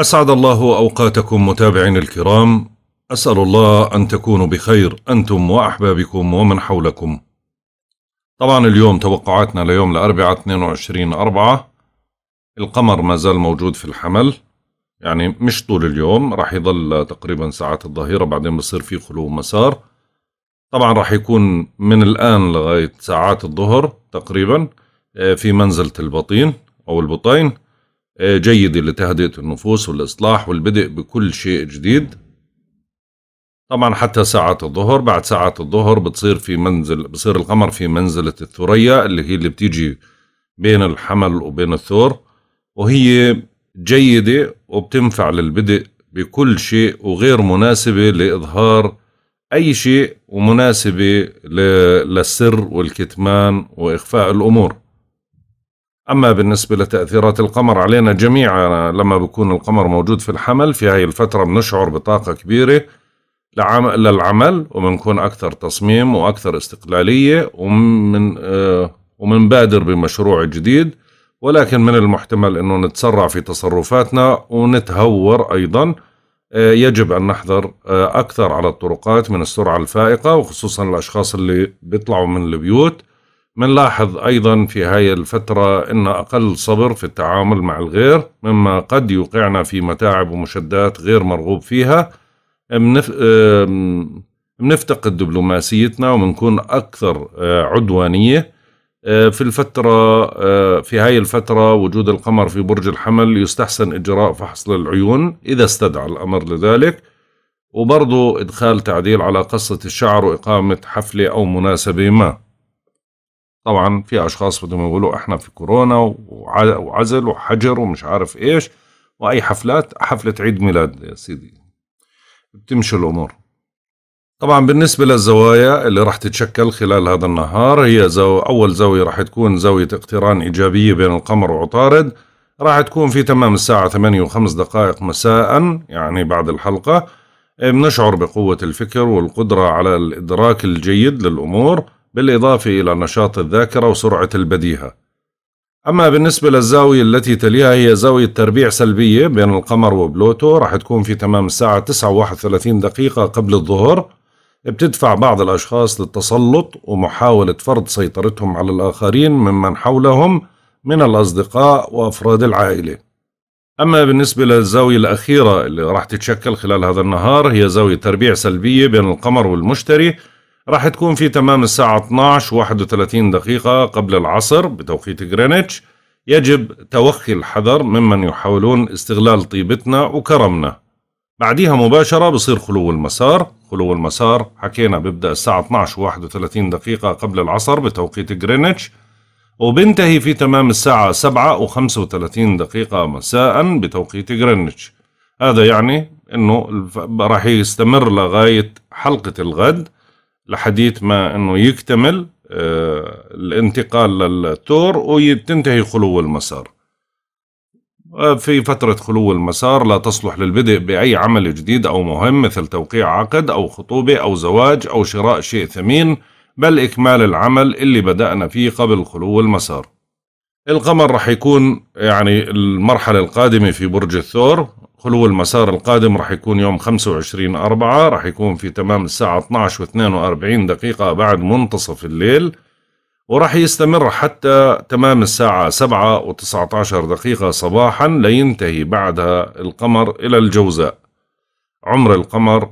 أسعد الله أوقاتكم متابعين الكرام أسأل الله أن تكونوا بخير أنتم وأحبابكم ومن حولكم طبعا اليوم توقعاتنا ليوم الأربعاء 22 أربعة القمر ما زال موجود في الحمل يعني مش طول اليوم راح يظل تقريبا ساعات الظهيرة بعدين بصير في خلو مسار طبعا راح يكون من الآن لغاية ساعات الظهر تقريبا آه، في منزلة البطين أو البطين جيدة لتهدئة النفوس والإصلاح والبدء بكل شيء جديد طبعا حتى ساعة الظهر بعد ساعة الظهر بتصير في منزل بصير القمر في منزلة الثريا اللي هي اللي بتيجي بين الحمل وبين الثور وهي جيدة وبتنفع للبدء بكل شيء وغير مناسبة لإظهار أي شيء ومناسبة للسر والكتمان وإخفاء الأمور أما بالنسبة لتأثيرات القمر علينا جميعا لما بكون القمر موجود في الحمل في هاي الفترة بنشعر بطاقة كبيرة للعمل وبنكون أكثر تصميم وأكثر استقلالية ومن آه، ومنبادر بمشروع جديد ولكن من المحتمل أنه نتسرع في تصرفاتنا ونتهور أيضا آه، يجب أن نحذر آه، أكثر على الطرقات من السرعة الفائقة وخصوصا الأشخاص اللي بيطلعوا من البيوت منلاحظ أيضا في هاي الفترة أن أقل صبر في التعامل مع الغير مما قد يوقعنا في متاعب ومشدات غير مرغوب فيها منفتقد دبلوماسيتنا ومنكون أكثر آه، عدوانية آه، في الفترة آه، في هاي الفترة وجود القمر في برج الحمل يستحسن إجراء فحص للعيون إذا استدعى الأمر لذلك وبرضو إدخال تعديل على قصة الشعر وإقامة حفلة أو مناسبة ما طبعا في اشخاص بدهم يقولوا احنا في كورونا وعزل وحجر ومش عارف ايش واي حفلات حفله عيد ميلاد يا سيدي بتمشي الامور طبعا بالنسبة للزوايا اللي راح تتشكل خلال هذا النهار هي زو أول زاوية راح تكون زاوية اقتران إيجابية بين القمر وعطارد راح تكون في تمام الساعة 8 وخمس دقائق مساء يعني بعد الحلقة بنشعر بقوة الفكر والقدرة على الإدراك الجيد للأمور بالإضافة إلى نشاط الذاكرة وسرعة البديهة أما بالنسبة للزاوية التي تليها هي زاوية تربيع سلبية بين القمر وبلوتو راح تكون في تمام الساعة 9:31 دقيقة قبل الظهر بتدفع بعض الأشخاص للتسلط ومحاولة فرض سيطرتهم على الآخرين ممن حولهم من الأصدقاء وأفراد العائلة أما بالنسبة للزاوية الأخيرة اللي راح تتشكل خلال هذا النهار هي زاوية تربيع سلبية بين القمر والمشتري راح تكون في تمام الساعة 12 31 دقيقة قبل العصر بتوقيت غرينتش يجب توخي الحذر ممن يحاولون استغلال طيبتنا وكرمنا بعديها مباشرة بصير خلو المسار خلو المسار حكينا بيبدأ الساعة 12 31 دقيقة قبل العصر بتوقيت غرينتش وبنتهي في تمام الساعة 7 و 35 دقيقة مساء بتوقيت غرينتش هذا يعني انه راح يستمر لغاية حلقة الغد لحديث ما انه يكتمل آه، الانتقال للتور وتنتهي خلو المسار في فترة خلو المسار لا تصلح للبدء بأي عمل جديد أو مهم مثل توقيع عقد أو خطوبة أو زواج أو شراء شيء ثمين بل إكمال العمل اللي بدأنا فيه قبل خلو المسار القمر رح يكون يعني المرحلة القادمة في برج الثور خلو المسار القادم راح يكون يوم 25 4 راح يكون في تمام الساعة 12 و 42 دقيقة بعد منتصف الليل وراح يستمر حتى تمام الساعة 7 و 19 دقيقة صباحا لينتهي بعدها القمر إلى الجوزاء عمر القمر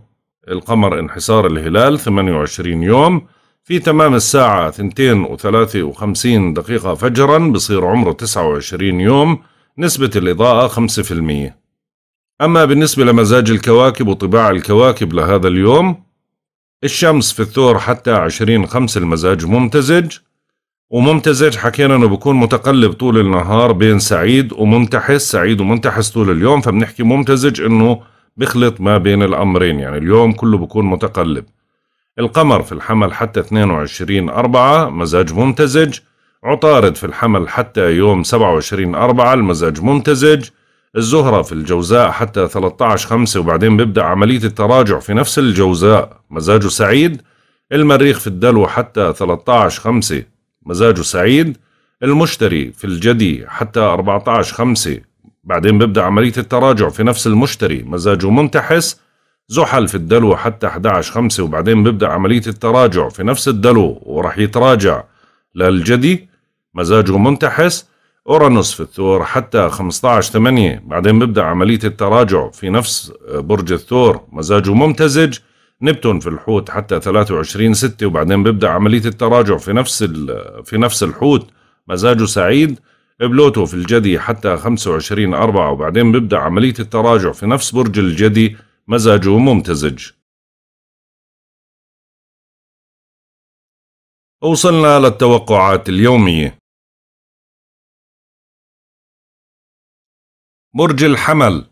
القمر انحسار الهلال 28 يوم في تمام الساعة 2 و 53 دقيقة فجرا بصير عمره 29 يوم نسبة الإضاءة 5% أما بالنسبة لمزاج الكواكب وطباع الكواكب لهذا اليوم الشمس في الثور حتى 20 خمسة المزاج ممتزج وممتزج حكينا انه بكون متقلب طول النهار بين سعيد ومنتحس سعيد ومنتحس طول اليوم فبنحكي ممتزج انه بخلط ما بين الامرين يعني اليوم كله بكون متقلب القمر في الحمل حتى 22 أربعة مزاج ممتزج عطارد في الحمل حتى يوم 27 أربعة المزاج ممتزج الزهرة في الجوزاء حتى 13 5 وبعدين بيبدأ عملية التراجع في نفس الجوزاء مزاجه سعيد المريخ في الدلو حتى 13 5 مزاجه سعيد المشتري في الجدي حتى 14 5 بعدين بيبدأ عملية التراجع في نفس المشتري مزاجه منتحس زحل في الدلو حتى 11 5 وبعدين بيبدأ عملية التراجع في نفس الدلو ورح يتراجع للجدي مزاجه منتحس أورانوس في الثور حتى 15 8 بعدين ببدأ عملية التراجع في نفس آه، برج الثور مزاجه ممتزج نبتون في الحوت حتى 23 6 وبعدين بيبدأ عملية التراجع في نفس آه، في نفس الحوت مزاجه سعيد بلوتو في الجدي حتى 25 4 وبعدين بيبدأ عملية التراجع في نفس برج الجدي مزاجه ممتزج وصلنا للتوقعات اليومية برج الحمل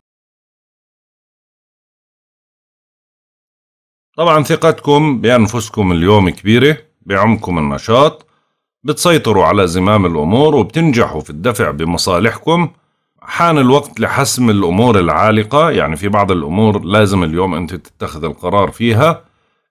طبعا ثقتكم بأنفسكم اليوم كبيرة بعمكم النشاط بتسيطروا على زمام الأمور وبتنجحوا في الدفع بمصالحكم حان الوقت لحسم الأمور العالقة يعني في بعض الأمور لازم اليوم أنت تتخذ القرار فيها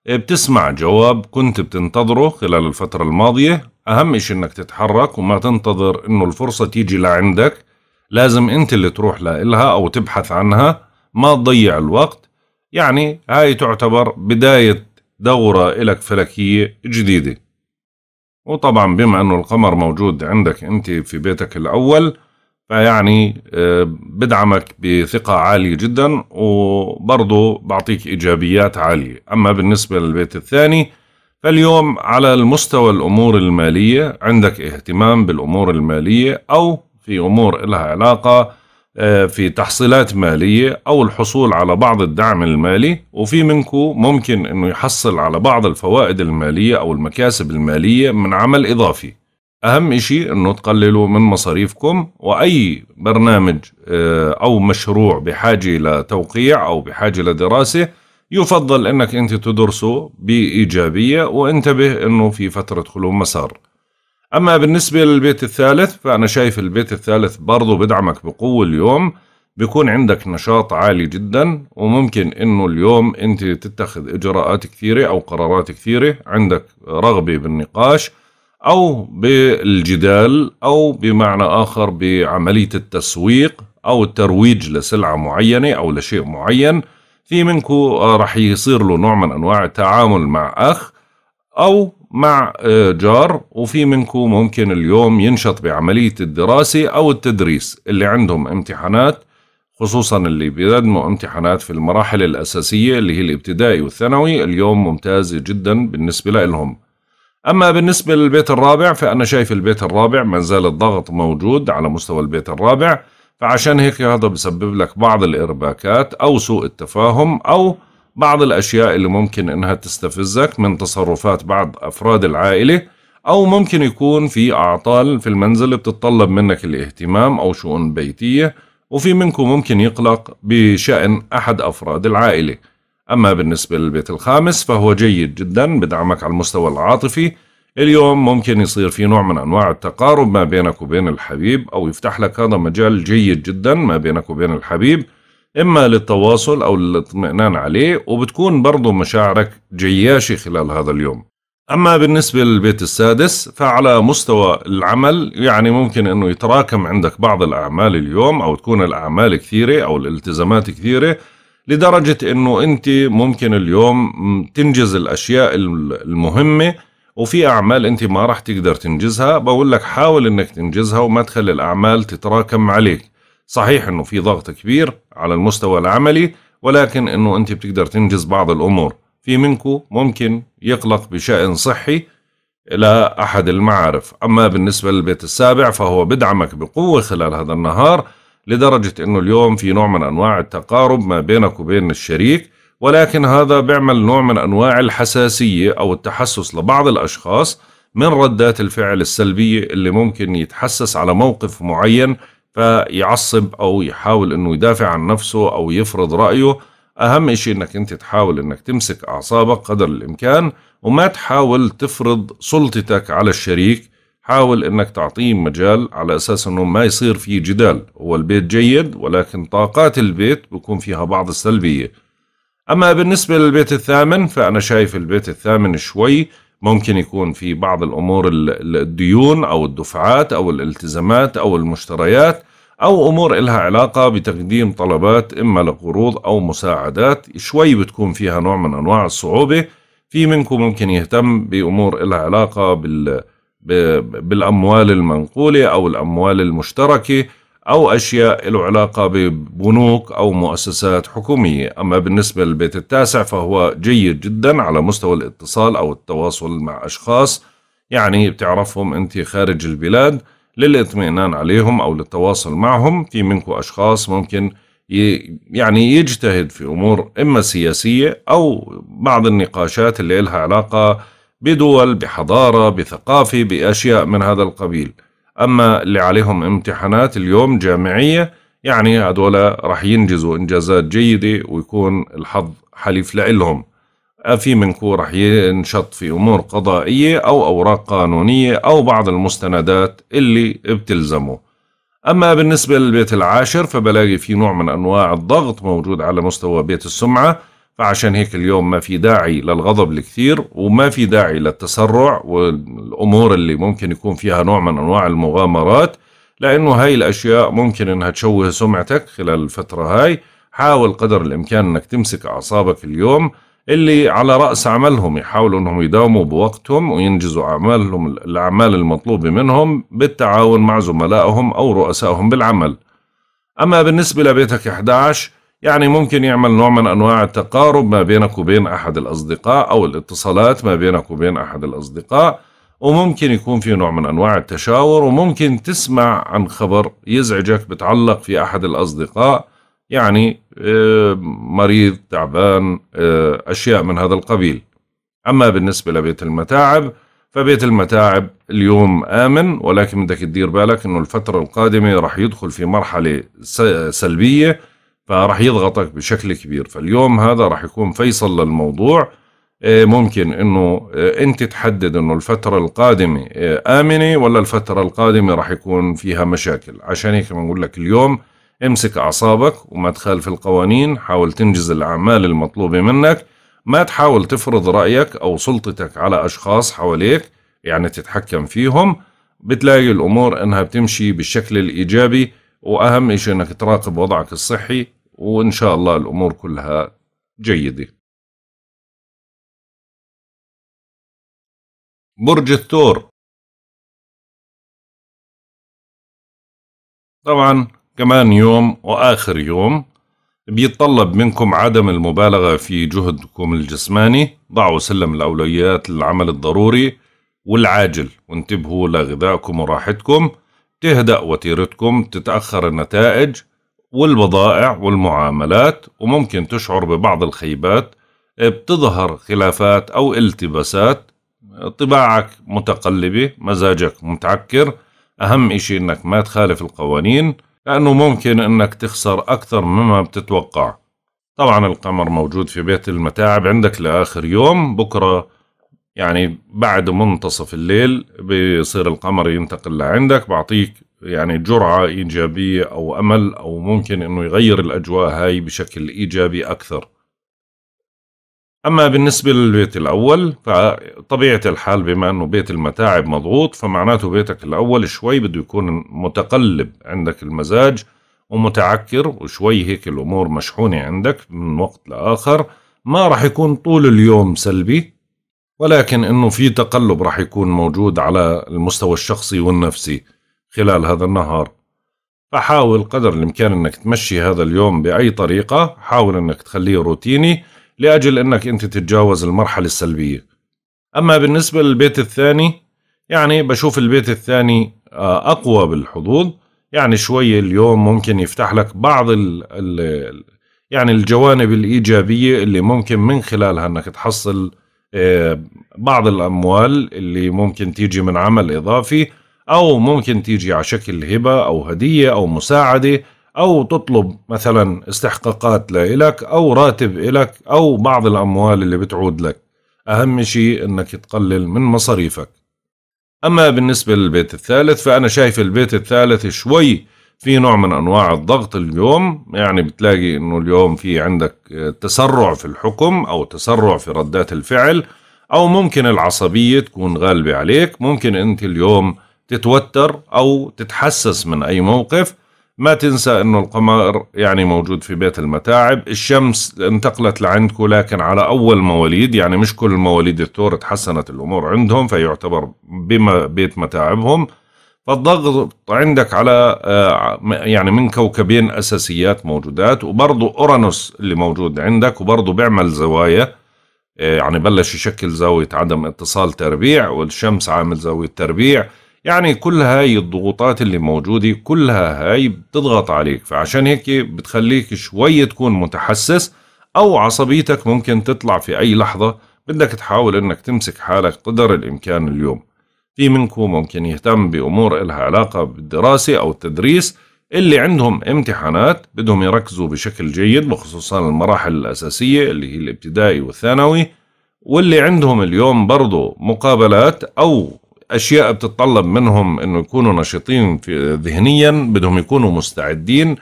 بتسمع جواب كنت بتنتظره خلال الفترة الماضية أهم إشي أنك تتحرك وما تنتظر أنه الفرصة تيجي لعندك لازم انت اللي تروح لها او تبحث عنها ما تضيع الوقت يعني هاي تعتبر بداية دورة إلك فلكية جديدة وطبعا بما أنه القمر موجود عندك أنت في بيتك الأول فيعني آه، بدعمك بثقة عالية جدا وبرضو بعطيك إيجابيات عالية أما بالنسبة للبيت الثاني فاليوم على المستوى الأمور المالية عندك اهتمام بالأمور المالية أو في أمور لها علاقة آه، في تحصيلات مالية أو الحصول على بعض الدعم المالي وفي منكم ممكن أنه يحصل على بعض الفوائد المالية أو المكاسب المالية من عمل إضافي أهم إشي أنه تقللوا من مصاريفكم وأي برنامج آه، أو مشروع بحاجة لتوقيع أو بحاجة لدراسة يفضل أنك أنت تدرسه بإيجابية وانتبه أنه في فترة خلو مسار أما بالنسبة للبيت الثالث فأنا شايف البيت الثالث برضه بدعمك بقوة اليوم بيكون عندك نشاط عالي جدا وممكن انه اليوم انت تتخذ اجراءات كثيره او قرارات كثيره عندك رغبه بالنقاش او بالجدال او بمعنى اخر بعمليه التسويق او الترويج لسلعه معينه او لشيء معين في منكم آه، راح يصير له نوع من انواع التعامل مع اخ او مع آه، جار وفي منكم ممكن اليوم ينشط بعملية الدراسة أو التدريس اللي عندهم امتحانات خصوصا اللي بيقدموا امتحانات في المراحل الأساسية اللي هي الابتدائي والثانوي اليوم ممتازة جدا بالنسبة لهم أما بالنسبة للبيت الرابع فأنا شايف البيت الرابع ما زال الضغط موجود على مستوى البيت الرابع فعشان هيك هذا بسبب لك بعض الإرباكات أو سوء التفاهم أو بعض الأشياء اللي ممكن إنها تستفزك من تصرفات بعض أفراد العائلة أو ممكن يكون في أعطال في المنزل بتتطلب منك الاهتمام أو شؤون بيتية وفي منكم ممكن يقلق بشأن أحد أفراد العائلة أما بالنسبة للبيت الخامس فهو جيد جدا بدعمك على المستوى العاطفي اليوم ممكن يصير في نوع من أنواع التقارب ما بينك وبين الحبيب أو يفتح لك هذا مجال جيد جدا ما بينك وبين الحبيب إما للتواصل أو للاطمئنان عليه وبتكون برضو مشاعرك جياشة خلال هذا اليوم أما بالنسبة للبيت السادس فعلى مستوى العمل يعني ممكن أنه يتراكم عندك بعض الأعمال اليوم أو تكون الأعمال كثيرة أو الالتزامات كثيرة لدرجة أنه أنت ممكن اليوم تنجز الأشياء المهمة وفي أعمال أنت ما راح تقدر تنجزها بقول لك حاول أنك تنجزها وما تخلي الأعمال تتراكم عليك صحيح انه في ضغط كبير على المستوى العملي ولكن انه انت بتقدر تنجز بعض الامور في منكم ممكن يقلق بشأن صحي إلى أحد المعارف أما بالنسبة للبيت السابع فهو بدعمك بقوة خلال هذا النهار لدرجة أنه اليوم في نوع من أنواع التقارب ما بينك وبين الشريك ولكن هذا بيعمل نوع من أنواع الحساسية أو التحسس لبعض الأشخاص من ردات الفعل السلبية اللي ممكن يتحسس على موقف معين فيعصب او يحاول انه يدافع عن نفسه او يفرض رايه اهم شيء انك انت تحاول انك تمسك اعصابك قدر الامكان وما تحاول تفرض سلطتك على الشريك حاول انك تعطيه مجال على اساس انه ما يصير في جدال هو البيت جيد ولكن طاقات البيت بكون فيها بعض السلبيه اما بالنسبه للبيت الثامن فانا شايف البيت الثامن شوي ممكن يكون في بعض الامور الديون او الدفعات او الالتزامات او المشتريات او امور إلها علاقه بتقديم طلبات اما لقروض او مساعدات شوي بتكون فيها نوع من انواع الصعوبه في منكم ممكن يهتم بامور إلها علاقه بال بالاموال المنقوله او الاموال المشتركه أو أشياء له علاقة ببنوك أو مؤسسات حكومية أما بالنسبة للبيت التاسع فهو جيد جدا على مستوى الاتصال أو التواصل مع أشخاص يعني بتعرفهم أنت خارج البلاد للاطمئنان عليهم أو للتواصل معهم في منكم أشخاص ممكن يعني يجتهد في أمور إما سياسية أو بعض النقاشات اللي لها علاقة بدول بحضارة بثقافة بأشياء من هذا القبيل أما اللي عليهم امتحانات اليوم جامعية يعني هذولا راح ينجزوا إنجازات جيدة ويكون الحظ حليف لإلهم في منكو راح ينشط في أمور قضائية أو أوراق قانونية أو بعض المستندات اللي بتلزمه أما بالنسبة للبيت العاشر فبلاقي في نوع من أنواع الضغط موجود على مستوى بيت السمعة فعشان هيك اليوم ما في داعي للغضب الكثير وما في داعي للتسرع والامور اللي ممكن يكون فيها نوع من انواع المغامرات لانه هاي الاشياء ممكن انها تشوه سمعتك خلال الفتره هاي حاول قدر الامكان انك تمسك اعصابك اليوم اللي على راس عملهم يحاولوا انهم يداوموا بوقتهم وينجزوا اعمالهم الاعمال المطلوبه منهم بالتعاون مع زملائهم او رؤسائهم بالعمل اما بالنسبه لبيتك 11 يعني ممكن يعمل نوع من أنواع التقارب ما بينك وبين أحد الأصدقاء أو الاتصالات ما بينك وبين أحد الأصدقاء وممكن يكون في نوع من أنواع التشاور وممكن تسمع عن خبر يزعجك بتعلق في أحد الأصدقاء يعني آه، مريض تعبان آه، أشياء من هذا القبيل أما بالنسبة لبيت المتاعب فبيت المتاعب اليوم آمن ولكن بدك تدير بالك أنه الفترة القادمة رح يدخل في مرحلة سلبية فراح يضغطك بشكل كبير فاليوم هذا راح يكون فيصل للموضوع آه، ممكن انه آه، انت تحدد انه الفترة القادمة آه، آمنة ولا الفترة القادمة راح يكون فيها مشاكل عشان هيك بنقول لك اليوم امسك اعصابك وما تخالف القوانين حاول تنجز الاعمال المطلوبة منك ما تحاول تفرض رأيك او سلطتك على اشخاص حواليك يعني تتحكم فيهم بتلاقي الامور انها بتمشي بالشكل الايجابي واهم شيء انك تراقب وضعك الصحي وإن شاء الله الأمور كلها جيدة برج الثور طبعا كمان يوم وآخر يوم بيتطلب منكم عدم المبالغة في جهدكم الجسماني ضعوا سلم الأولويات للعمل الضروري والعاجل وانتبهوا لغذائكم وراحتكم تهدأ وتيرتكم تتأخر النتائج والبضائع والمعاملات وممكن تشعر ببعض الخيبات آه، بتظهر خلافات أو التباسات طباعك متقلبة مزاجك متعكر أهم إشي إنك ما تخالف القوانين لأنه ممكن إنك تخسر أكثر مما بتتوقع طبعا القمر موجود في بيت المتاعب عندك لآخر يوم بكرة يعني بعد منتصف الليل بيصير القمر ينتقل لعندك بعطيك يعني جرعة إيجابية أو أمل أو ممكن أنه يغير الأجواء هاي بشكل إيجابي أكثر أما بالنسبة للبيت الأول فطبيعة الحال بما أنه بيت المتاعب مضغوط فمعناته بيتك الأول شوي بده يكون متقلب عندك المزاج ومتعكر وشوي هيك الأمور مشحونة عندك من وقت لآخر ما راح يكون طول اليوم سلبي ولكن أنه في تقلب راح يكون موجود على المستوى الشخصي والنفسي خلال هذا النهار فحاول قدر الإمكان أنك تمشي هذا اليوم بأي طريقة حاول أنك تخليه روتيني لأجل أنك أنت تتجاوز المرحلة السلبية أما بالنسبة للبيت الثاني يعني بشوف البيت الثاني آه، أقوى بالحظوظ يعني شوي اليوم ممكن يفتح لك بعض ال ال يعني الجوانب الإيجابية اللي ممكن من خلالها أنك تحصل آه، بعض الأموال اللي ممكن تيجي من عمل إضافي أو ممكن تيجي على شكل هبة أو هدية أو مساعدة أو تطلب مثلا استحقاقات لإلك أو راتب إلك أو بعض الأموال اللي بتعود لك أهم شيء أنك تقلل من مصاريفك أما بالنسبة للبيت الثالث فأنا شايف البيت الثالث شوي في نوع من أنواع الضغط اليوم يعني بتلاقي أنه اليوم في عندك تسرع في الحكم أو تسرع في ردات الفعل أو ممكن العصبية تكون غالبة عليك ممكن أنت اليوم تتوتر أو تتحسس من أي موقف ما تنسى أنه القمر يعني موجود في بيت المتاعب الشمس انتقلت لعندكم لكن على أول مواليد يعني مش كل مواليد الثور تحسنت الأمور عندهم فيعتبر بما بيت متاعبهم فالضغط عندك على آه، يعني من كوكبين أساسيات موجودات وبرضه أورانوس اللي موجود عندك وبرضه بيعمل زوايا آه، يعني بلش يشكل زاوية عدم اتصال تربيع والشمس عامل زاوية تربيع يعني كل هاي الضغوطات اللي موجودة كلها هاي بتضغط عليك فعشان هيك بتخليك شوي تكون متحسس أو عصبيتك ممكن تطلع في أي لحظة بدك تحاول إنك تمسك حالك قدر الإمكان اليوم في منكم ممكن يهتم بأمور إلها علاقة بالدراسة أو التدريس اللي عندهم امتحانات بدهم يركزوا بشكل جيد وخصوصا المراحل الأساسية اللي هي الابتدائي والثانوي واللي عندهم اليوم برضه مقابلات أو اشياء بتتطلب منهم انه يكونوا نشيطين في ذهنيا بدهم يكونوا مستعدين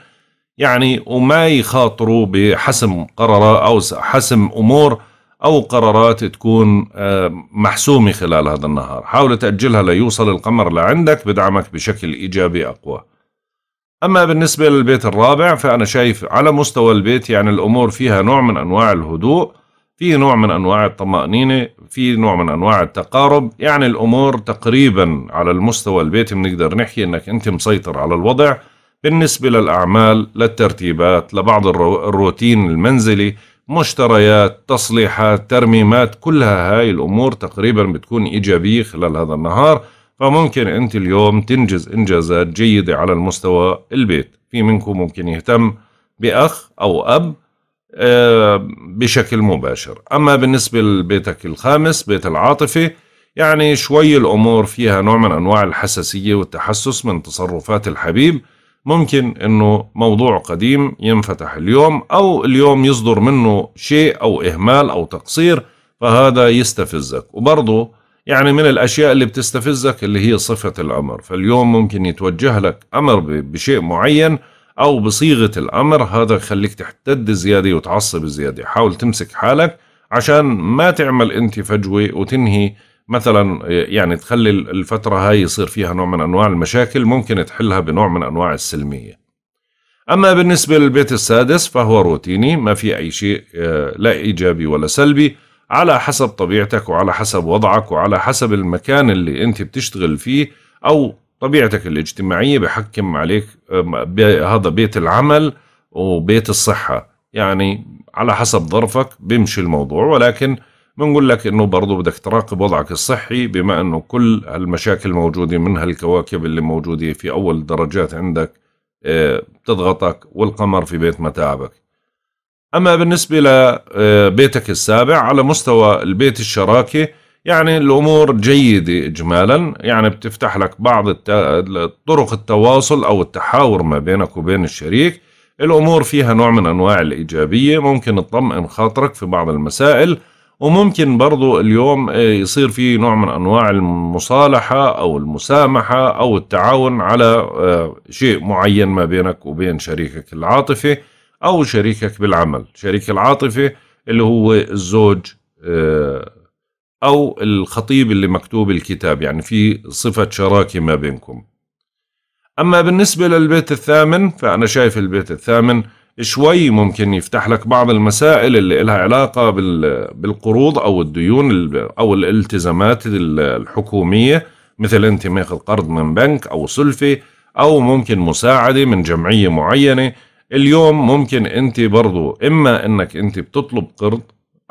يعني وما يخاطروا بحسم قرارات او حسم امور او قرارات تكون آه، محسومه خلال هذا النهار حاول تاجلها ليوصل القمر لعندك بدعمك بشكل ايجابي اقوى اما بالنسبه للبيت الرابع فانا شايف على مستوى البيت يعني الامور فيها نوع من انواع الهدوء في نوع من أنواع الطمأنينة في نوع من أنواع التقارب يعني الأمور تقريبا على المستوى البيت بنقدر نحكي أنك أنت مسيطر على الوضع بالنسبة للأعمال للترتيبات لبعض الروتين المنزلي مشتريات تصليحات ترميمات كلها هاي الأمور تقريبا بتكون إيجابية خلال هذا النهار فممكن أنت اليوم تنجز إنجازات جيدة على المستوى البيت في منكم ممكن يهتم بأخ أو أب آه، بشكل مباشر أما بالنسبة لبيتك الخامس بيت العاطفة يعني شوي الأمور فيها نوع من أنواع الحساسية والتحسس من تصرفات الحبيب ممكن أنه موضوع قديم ينفتح اليوم أو اليوم يصدر منه شيء أو إهمال أو تقصير فهذا يستفزك وبرضه يعني من الأشياء اللي بتستفزك اللي هي صفة الأمر فاليوم ممكن يتوجه لك أمر بشيء معين أو بصيغة الأمر هذا يخليك تحتد زيادة وتعصب زيادة حاول تمسك حالك عشان ما تعمل أنت فجوة وتنهي مثلا يعني تخلي الفترة هاي يصير فيها نوع من أنواع المشاكل ممكن تحلها بنوع من أنواع السلمية أما بالنسبة للبيت السادس فهو روتيني ما في أي شيء آه، لا إيجابي ولا سلبي على حسب طبيعتك وعلى حسب وضعك وعلى حسب المكان اللي أنت بتشتغل فيه أو طبيعتك الاجتماعية بحكم عليك هذا بيت العمل وبيت الصحة يعني على حسب ظرفك بيمشي الموضوع ولكن بنقول لك انه برضه بدك تراقب وضعك الصحي بما انه كل المشاكل الموجودة من هالكواكب اللي موجوده في اول درجات عندك آه، بتضغطك والقمر في بيت متاعبك اما بالنسبه لبيتك آه، السابع على مستوى البيت الشراكه يعني الأمور جيدة إجمالا يعني بتفتح لك بعض طرق التواصل أو التحاور ما بينك وبين الشريك الأمور فيها نوع من أنواع الإيجابية ممكن تطمئن خاطرك في بعض المسائل وممكن برضو اليوم آه، يصير في نوع من أنواع المصالحة أو المسامحة أو التعاون على آه، شيء معين ما بينك وبين شريكك العاطفي أو شريكك بالعمل شريك العاطفي اللي هو الزوج آه، أو الخطيب اللي مكتوب الكتاب يعني في صفة شراكة ما بينكم أما بالنسبة للبيت الثامن فأنا شايف البيت الثامن شوي ممكن يفتح لك بعض المسائل اللي لها علاقة بالقروض أو الديون أو الالتزامات الحكومية مثل أنت ماخذ قرض من بنك أو سلفة أو ممكن مساعدة من جمعية معينة اليوم ممكن أنت برضو إما أنك أنت بتطلب قرض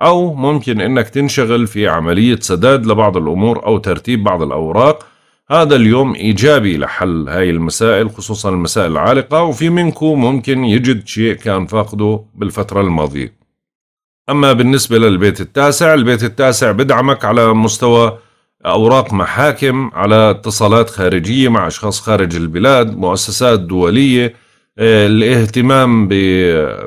أو ممكن أنك تنشغل في عملية سداد لبعض الأمور أو ترتيب بعض الأوراق هذا اليوم إيجابي لحل هاي المسائل خصوصا المسائل العالقة وفي منكم ممكن يجد شيء كان فاقده بالفترة الماضية أما بالنسبة للبيت التاسع البيت التاسع بدعمك على مستوى أوراق محاكم على اتصالات خارجية مع أشخاص خارج البلاد مؤسسات دولية آه، الاهتمام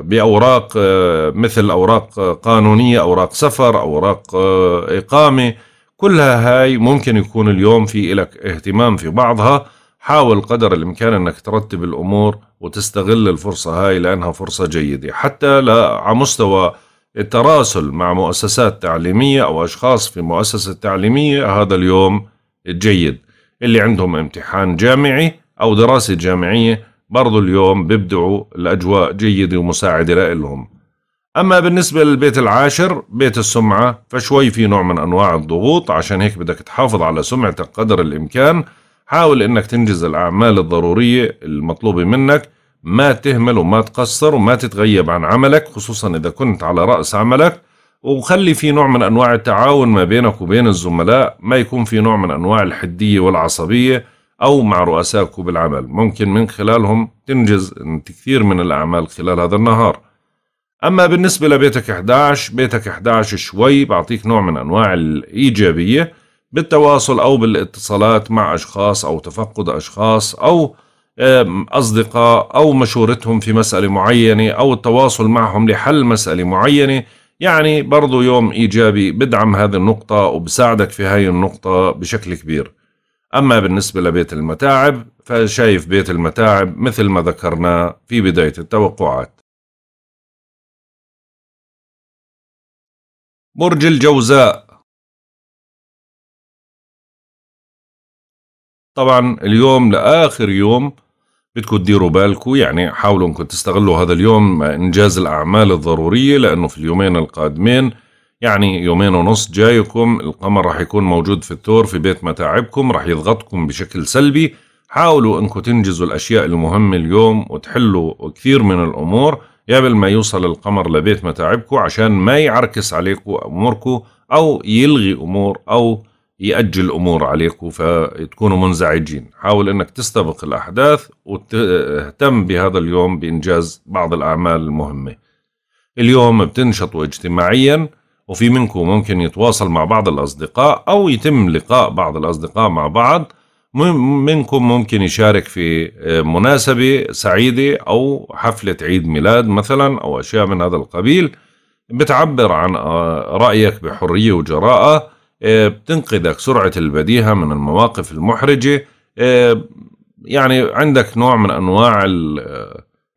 باوراق آه، مثل اوراق قانونيه اوراق سفر اوراق آه، اقامه كلها هاي ممكن يكون اليوم في لك اهتمام في بعضها حاول قدر الامكان انك ترتب الامور وتستغل الفرصه هاي لانها فرصه جيده حتى على مستوى التراسل مع مؤسسات تعليميه او اشخاص في مؤسسه تعليميه هذا اليوم جيد اللي عندهم امتحان جامعي او دراسه جامعيه برضو اليوم بيبدعوا الأجواء جيدة ومساعدة لهم أما بالنسبة للبيت العاشر بيت السمعة فشوي في نوع من أنواع الضغوط عشان هيك بدك تحافظ على سمعتك قدر الإمكان حاول إنك تنجز الأعمال الضرورية المطلوبة منك ما تهمل وما تقصر وما تتغيب عن عملك خصوصا إذا كنت على رأس عملك وخلي في نوع من أنواع التعاون ما بينك وبين الزملاء ما يكون في نوع من أنواع الحدية والعصبية أو مع رؤسائك بالعمل ممكن من خلالهم تنجز كثير من الأعمال خلال هذا النهار أما بالنسبة لبيتك 11 بيتك 11 شوي بعطيك نوع من أنواع الإيجابية بالتواصل أو بالاتصالات مع أشخاص أو تفقد أشخاص أو أصدقاء أو مشورتهم في مسألة معينة أو التواصل معهم لحل مسألة معينة يعني برضو يوم إيجابي بدعم هذه النقطة وبساعدك في هاي النقطة بشكل كبير أما بالنسبة لبيت المتاعب فشايف بيت المتاعب مثل ما ذكرناه في بداية التوقعات برج الجوزاء طبعا اليوم لآخر يوم بدكم تديروا بالكم يعني حاولوا انكم تستغلوا هذا اليوم انجاز الاعمال الضروريه لانه في اليومين القادمين يعني يومين ونص جايكم القمر راح يكون موجود في الثور في بيت متاعبكم راح يضغطكم بشكل سلبي حاولوا انكم تنجزوا الاشياء المهمه اليوم وتحلوا كثير من الامور قبل ما يوصل القمر لبيت متاعبكم عشان ما يعركس عليكم اموركم او يلغي امور او يأجل امور عليكم فتكونوا منزعجين حاول انك تستبق الاحداث وتهتم بهذا اليوم بانجاز بعض الاعمال المهمه اليوم بتنشطوا اجتماعيا وفي منكم ممكن يتواصل مع بعض الأصدقاء أو يتم لقاء بعض الأصدقاء مع بعض منكم ممكن يشارك في آه، مناسبة سعيدة أو حفلة عيد ميلاد مثلا أو أشياء من هذا القبيل بتعبر عن آه، رأيك بحرية وجراءة آه، بتنقذك سرعة البديهة من المواقف المحرجة يعني عندك نوع من أنواع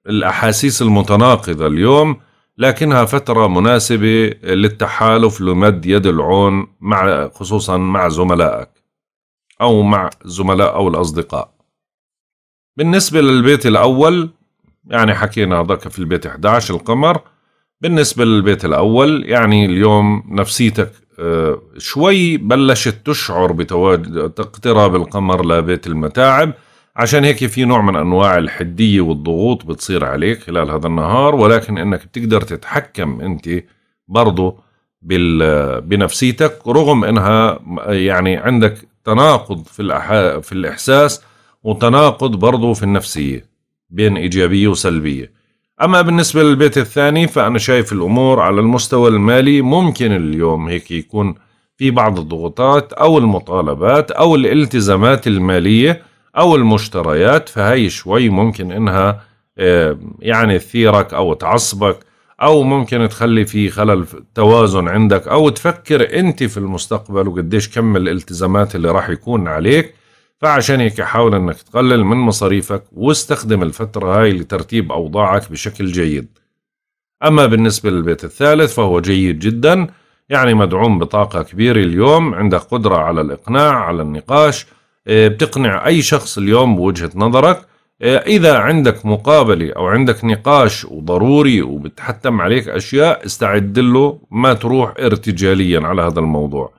الأحاسيس المتناقضة اليوم لكنها فترة مناسبة للتحالف لمد يد العون مع خصوصا مع زملائك أو مع الزملاء أو الأصدقاء بالنسبة للبيت الأول يعني حكينا هذاك في البيت 11 القمر بالنسبة للبيت الأول يعني اليوم نفسيتك آه، شوي بلشت تشعر بتواجد اقتراب القمر لبيت المتاعب عشان هيك في نوع من أنواع الحدية والضغوط بتصير عليك خلال هذا النهار ولكن أنك بتقدر تتحكم أنت برضو بال بنفسيتك رغم أنها يعني عندك تناقض في, الأح... في الإحساس وتناقض برضو في النفسية بين إيجابية وسلبية أما بالنسبة للبيت الثاني فأنا شايف الأمور على المستوى المالي ممكن اليوم هيك يكون في بعض الضغوطات أو المطالبات أو الالتزامات المالية او المشتريات فهي شوي ممكن انها آه، يعني تثيرك او تعصبك او ممكن تخلي في خلل توازن عندك او تفكر انت في المستقبل وقديش كم الالتزامات اللي راح يكون عليك فعشان هيك حاول انك تقلل من مصاريفك واستخدم الفترة هاي لترتيب اوضاعك بشكل جيد اما بالنسبة للبيت الثالث فهو جيد جدا يعني مدعوم بطاقة كبيرة اليوم عندك قدرة على الاقناع على النقاش إيه، بتقنع أي شخص اليوم بوجهة نظرك إيه، إذا عندك مقابلة أو عندك نقاش وضروري وبتحتم عليك أشياء استعد له ما تروح ارتجاليا على هذا الموضوع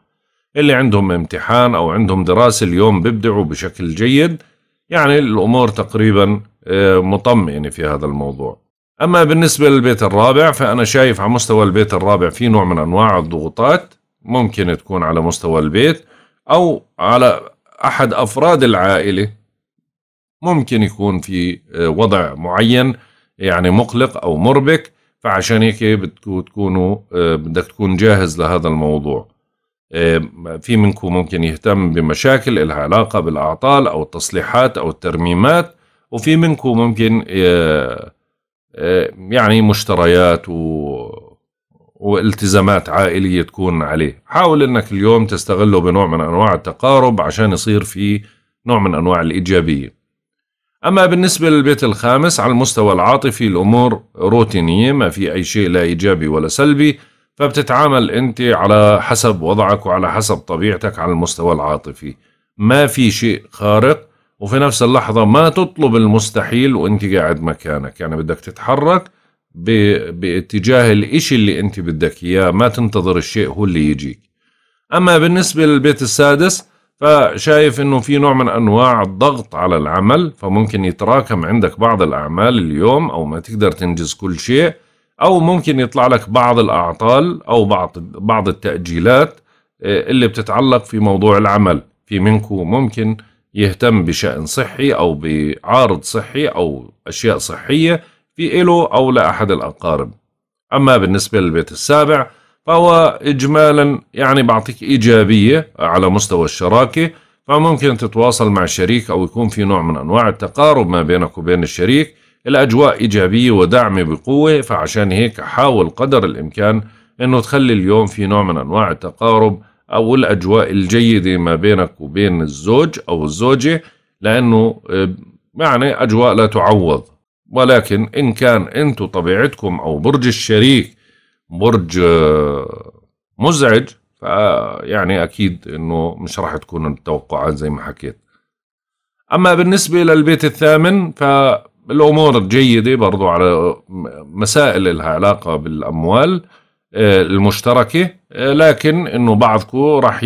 اللي عندهم امتحان أو عندهم دراسة اليوم بيبدعوا بشكل جيد يعني الأمور تقريبا إيه، مطمئنة يعني في هذا الموضوع أما بالنسبة للبيت الرابع فأنا شايف على مستوى البيت الرابع في نوع من أنواع الضغوطات ممكن تكون على مستوى البيت أو على احد افراد العائله ممكن يكون في آه، وضع معين يعني مقلق او مربك فعشان هيك بتكونوا آه، بدك تكون جاهز لهذا الموضوع آه، في منكم ممكن يهتم بمشاكل لها علاقة بالأعطال أو التصليحات أو الترميمات وفي منكم ممكن يعني مشتريات والتزامات عائلية تكون عليه حاول أنك اليوم تستغله بنوع من أنواع التقارب عشان يصير في نوع من أنواع الإيجابية أما بالنسبة للبيت الخامس على المستوى العاطفي الأمور روتينية ما في أي شيء لا إيجابي ولا سلبي فبتتعامل أنت على حسب وضعك وعلى حسب طبيعتك على المستوى العاطفي ما في شيء خارق وفي نفس اللحظة ما تطلب المستحيل وانت قاعد مكانك يعني بدك تتحرك باتجاه الإشي اللي أنت بدك إياه ما تنتظر الشيء هو اللي يجيك أما بالنسبة للبيت السادس فشايف أنه في نوع من أنواع الضغط على العمل فممكن يتراكم عندك بعض الأعمال اليوم أو ما تقدر تنجز كل شيء أو ممكن يطلع لك بعض الأعطال أو بعض بعض التأجيلات آه، اللي بتتعلق في موضوع العمل في منكم ممكن يهتم بشأن صحي أو بعارض صحي أو أشياء صحية في إله أو لأحد الأقارب أما بالنسبة للبيت السابع فهو إجمالا يعني بعطيك إيجابية على مستوى الشراكة فممكن تتواصل مع الشريك أو يكون في نوع من أنواع التقارب ما بينك وبين الشريك الأجواء إيجابية ودعم بقوة فعشان هيك حاول قدر الإمكان أنه تخلي اليوم في نوع من أنواع التقارب أو الأجواء الجيدة ما بينك وبين الزوج أو الزوجة لأنه آه، يعني أجواء لا تعوض ولكن إن كان أنتوا طبيعتكم أو برج الشريك برج آه، مزعج فيعني أكيد أنه مش راح تكون التوقعات زي ما حكيت أما بالنسبة للبيت الثامن فالأمور جيدة برضو على مسائل لها علاقة بالأموال آه، المشتركة آه، لكن أنه بعضكم راح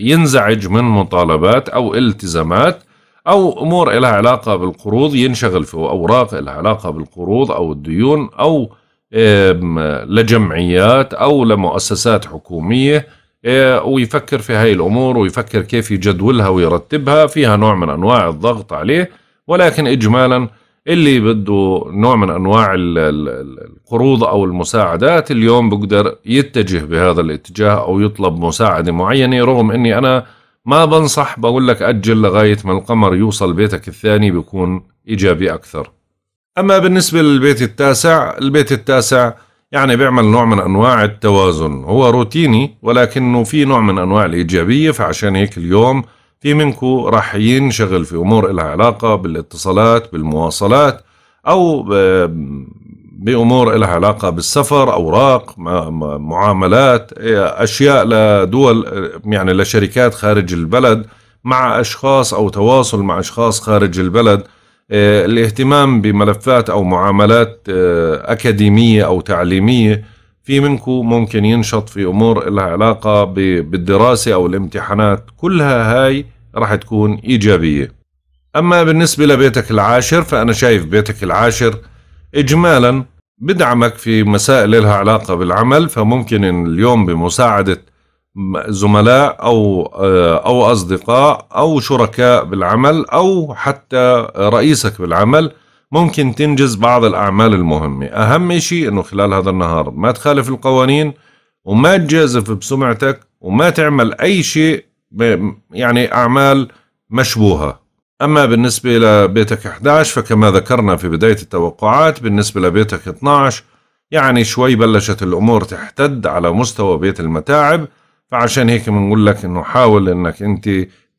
ينزعج من مطالبات أو التزامات أو أمور لها علاقة بالقروض ينشغل في أوراق لها علاقة بالقروض أو الديون أو لجمعيات أو لمؤسسات حكومية آه، ويفكر في هاي الأمور ويفكر كيف يجدولها ويرتبها فيها نوع من أنواع الضغط عليه ولكن إجمالا اللي بده نوع من أنواع القروض أو المساعدات اليوم بقدر يتجه بهذا الاتجاه أو يطلب مساعدة معينة رغم أني أنا ما بنصح بقول لك أجل لغاية ما القمر يوصل بيتك الثاني بيكون إيجابي أكثر أما بالنسبة للبيت التاسع البيت التاسع يعني بيعمل نوع من أنواع التوازن هو روتيني ولكنه في نوع من أنواع الإيجابية فعشان هيك اليوم في منكو راح ينشغل في أمور لها علاقة بالاتصالات بالمواصلات أو بامور لها علاقه بالسفر اوراق معاملات إيه، اشياء لدول يعني لشركات خارج البلد مع اشخاص او تواصل مع اشخاص خارج البلد إيه، الاهتمام بملفات او معاملات إيه، اكاديميه او تعليميه في منكم ممكن ينشط في امور لها علاقه بالدراسه او الامتحانات كلها هاي راح تكون ايجابيه اما بالنسبه لبيتك العاشر فانا شايف بيتك العاشر إجمالا بدعمك في مسائل لها علاقة بالعمل فممكن اليوم بمساعدة زملاء أو آه، أو أصدقاء أو شركاء بالعمل أو حتى رئيسك بالعمل ممكن تنجز بعض الأعمال المهمة أهم شيء أنه خلال هذا النهار ما تخالف القوانين وما تجازف بسمعتك وما تعمل أي شيء يعني أعمال مشبوهة أما بالنسبة لبيتك 11 فكما ذكرنا في بداية التوقعات بالنسبة لبيتك 12 يعني شوي بلشت الأمور تحتد على مستوى بيت المتاعب فعشان هيك بنقول لك إنه حاول إنك أنت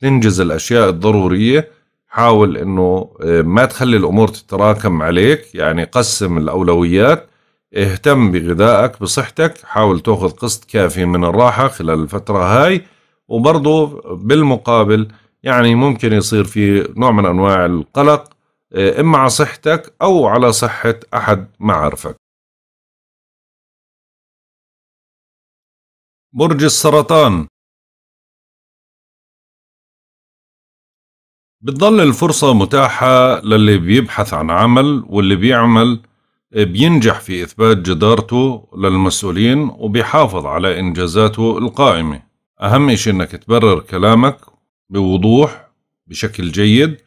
تنجز الأشياء الضرورية حاول إنه آه، ما تخلي الأمور تتراكم عليك يعني قسم الأولويات اهتم بغذائك بصحتك حاول تاخذ قسط كافي من الراحة خلال الفترة هاي وبرضه بالمقابل يعني ممكن يصير في نوع من أنواع القلق إيه، إما على صحتك أو على صحة أحد معارفك برج السرطان بتضل الفرصة متاحة للي بيبحث عن عمل واللي بيعمل إيه، بينجح في إثبات جدارته للمسؤولين وبيحافظ على إنجازاته القائمة أهم إشي إنك تبرر كلامك بوضوح بشكل جيد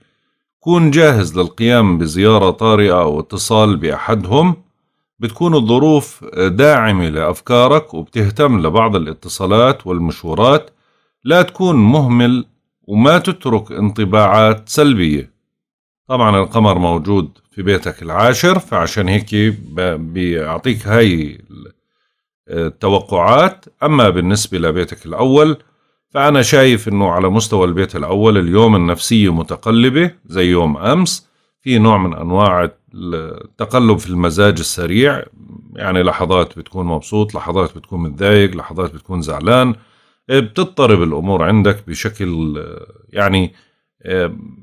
كون جاهز للقيام بزيارة طارئة أو اتصال بأحدهم بتكون الظروف داعمة لأفكارك وبتهتم لبعض الاتصالات والمشورات لا تكون مهمل وما تترك انطباعات سلبية طبعا القمر موجود في بيتك العاشر فعشان هيك بيعطيك هاي التوقعات أما بالنسبة لبيتك الأول فأنا شايف أنه على مستوى البيت الأول اليوم النفسية متقلبة زي يوم أمس في نوع من أنواع التقلب في المزاج السريع يعني لحظات بتكون مبسوط لحظات بتكون متضايق لحظات بتكون زعلان بتضطرب الأمور عندك بشكل يعني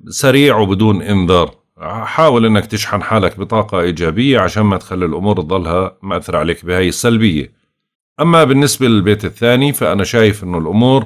سريع وبدون إنذار حاول انك تشحن حالك بطاقة ايجابية عشان ما تخلي الامور تضلها مأثرة عليك بهاي السلبية اما بالنسبة للبيت الثاني فانا شايف انه الامور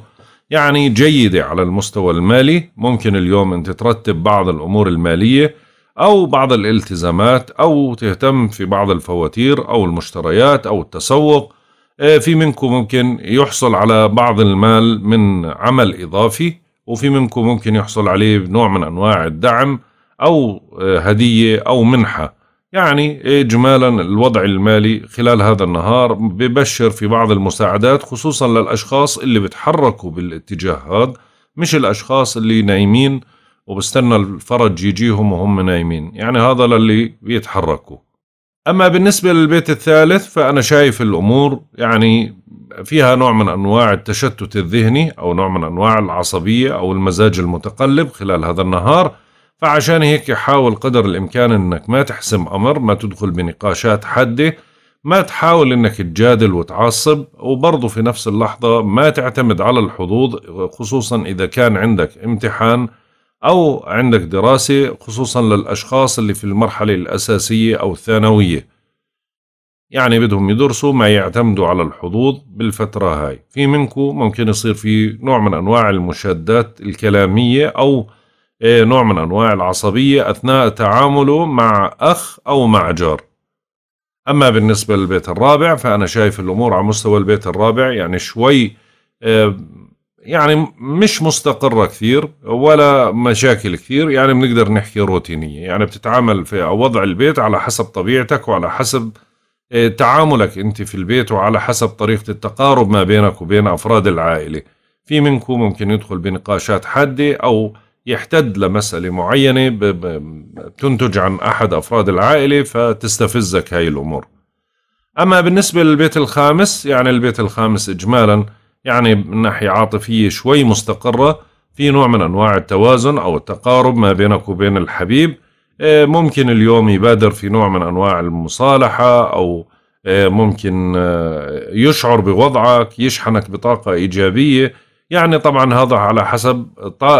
يعني جيدة على المستوى المالي ممكن اليوم أنت ترتب بعض الأمور المالية أو بعض الالتزامات أو تهتم في بعض الفواتير أو المشتريات أو التسوق آه، في منكم ممكن يحصل على بعض المال من عمل إضافي وفي منكم ممكن يحصل عليه نوع من أنواع الدعم أو آه، هدية أو منحة يعني إجمالا إيه، الوضع المالي خلال هذا النهار ببشر في بعض المساعدات خصوصا للأشخاص اللي بتحركوا بالاتجاه هذا مش الأشخاص اللي نايمين وبستنى الفرج يجيهم وهم نايمين يعني هذا للي بيتحركوا أما بالنسبة للبيت الثالث فأنا شايف الأمور يعني فيها نوع من أنواع التشتت الذهني أو نوع من أنواع العصبية أو المزاج المتقلب خلال هذا النهار فعشان هيك حاول قدر الإمكان إنك ما تحسم أمر ما تدخل بنقاشات حادة ما تحاول إنك تجادل وتعصب وبرضه في نفس اللحظة ما تعتمد على الحظوظ خصوصا إذا كان عندك امتحان أو عندك دراسة خصوصا للأشخاص اللي في المرحلة الأساسية أو الثانوية يعني بدهم يدرسوا ما يعتمدوا على الحظوظ بالفترة هاي في منكم ممكن يصير في نوع من أنواع المشادات الكلامية أو إيه، نوع من أنواع العصبية أثناء تعامله مع أخ أو مع جار أما بالنسبة للبيت الرابع فأنا شايف الأمور على مستوى البيت الرابع يعني شوي إيه، يعني مش مستقرة كثير ولا مشاكل كثير يعني بنقدر نحكي روتينية يعني بتتعامل في وضع البيت على حسب طبيعتك وعلى حسب إيه، تعاملك أنت في البيت وعلى حسب طريقة التقارب ما بينك وبين أفراد العائلة في منكم ممكن يدخل بنقاشات حادة أو يحتد لمسألة معينة بتنتج عن أحد أفراد العائلة فتستفزك هاي الأمور أما بالنسبة للبيت الخامس يعني البيت الخامس إجمالا يعني من ناحية عاطفية شوي مستقرة في نوع من أنواع التوازن أو التقارب ما بينك وبين الحبيب آه، ممكن اليوم يبادر في نوع من أنواع المصالحة أو آه، ممكن آه، يشعر بوضعك يشحنك بطاقة إيجابية يعني طبعا هذا على حسب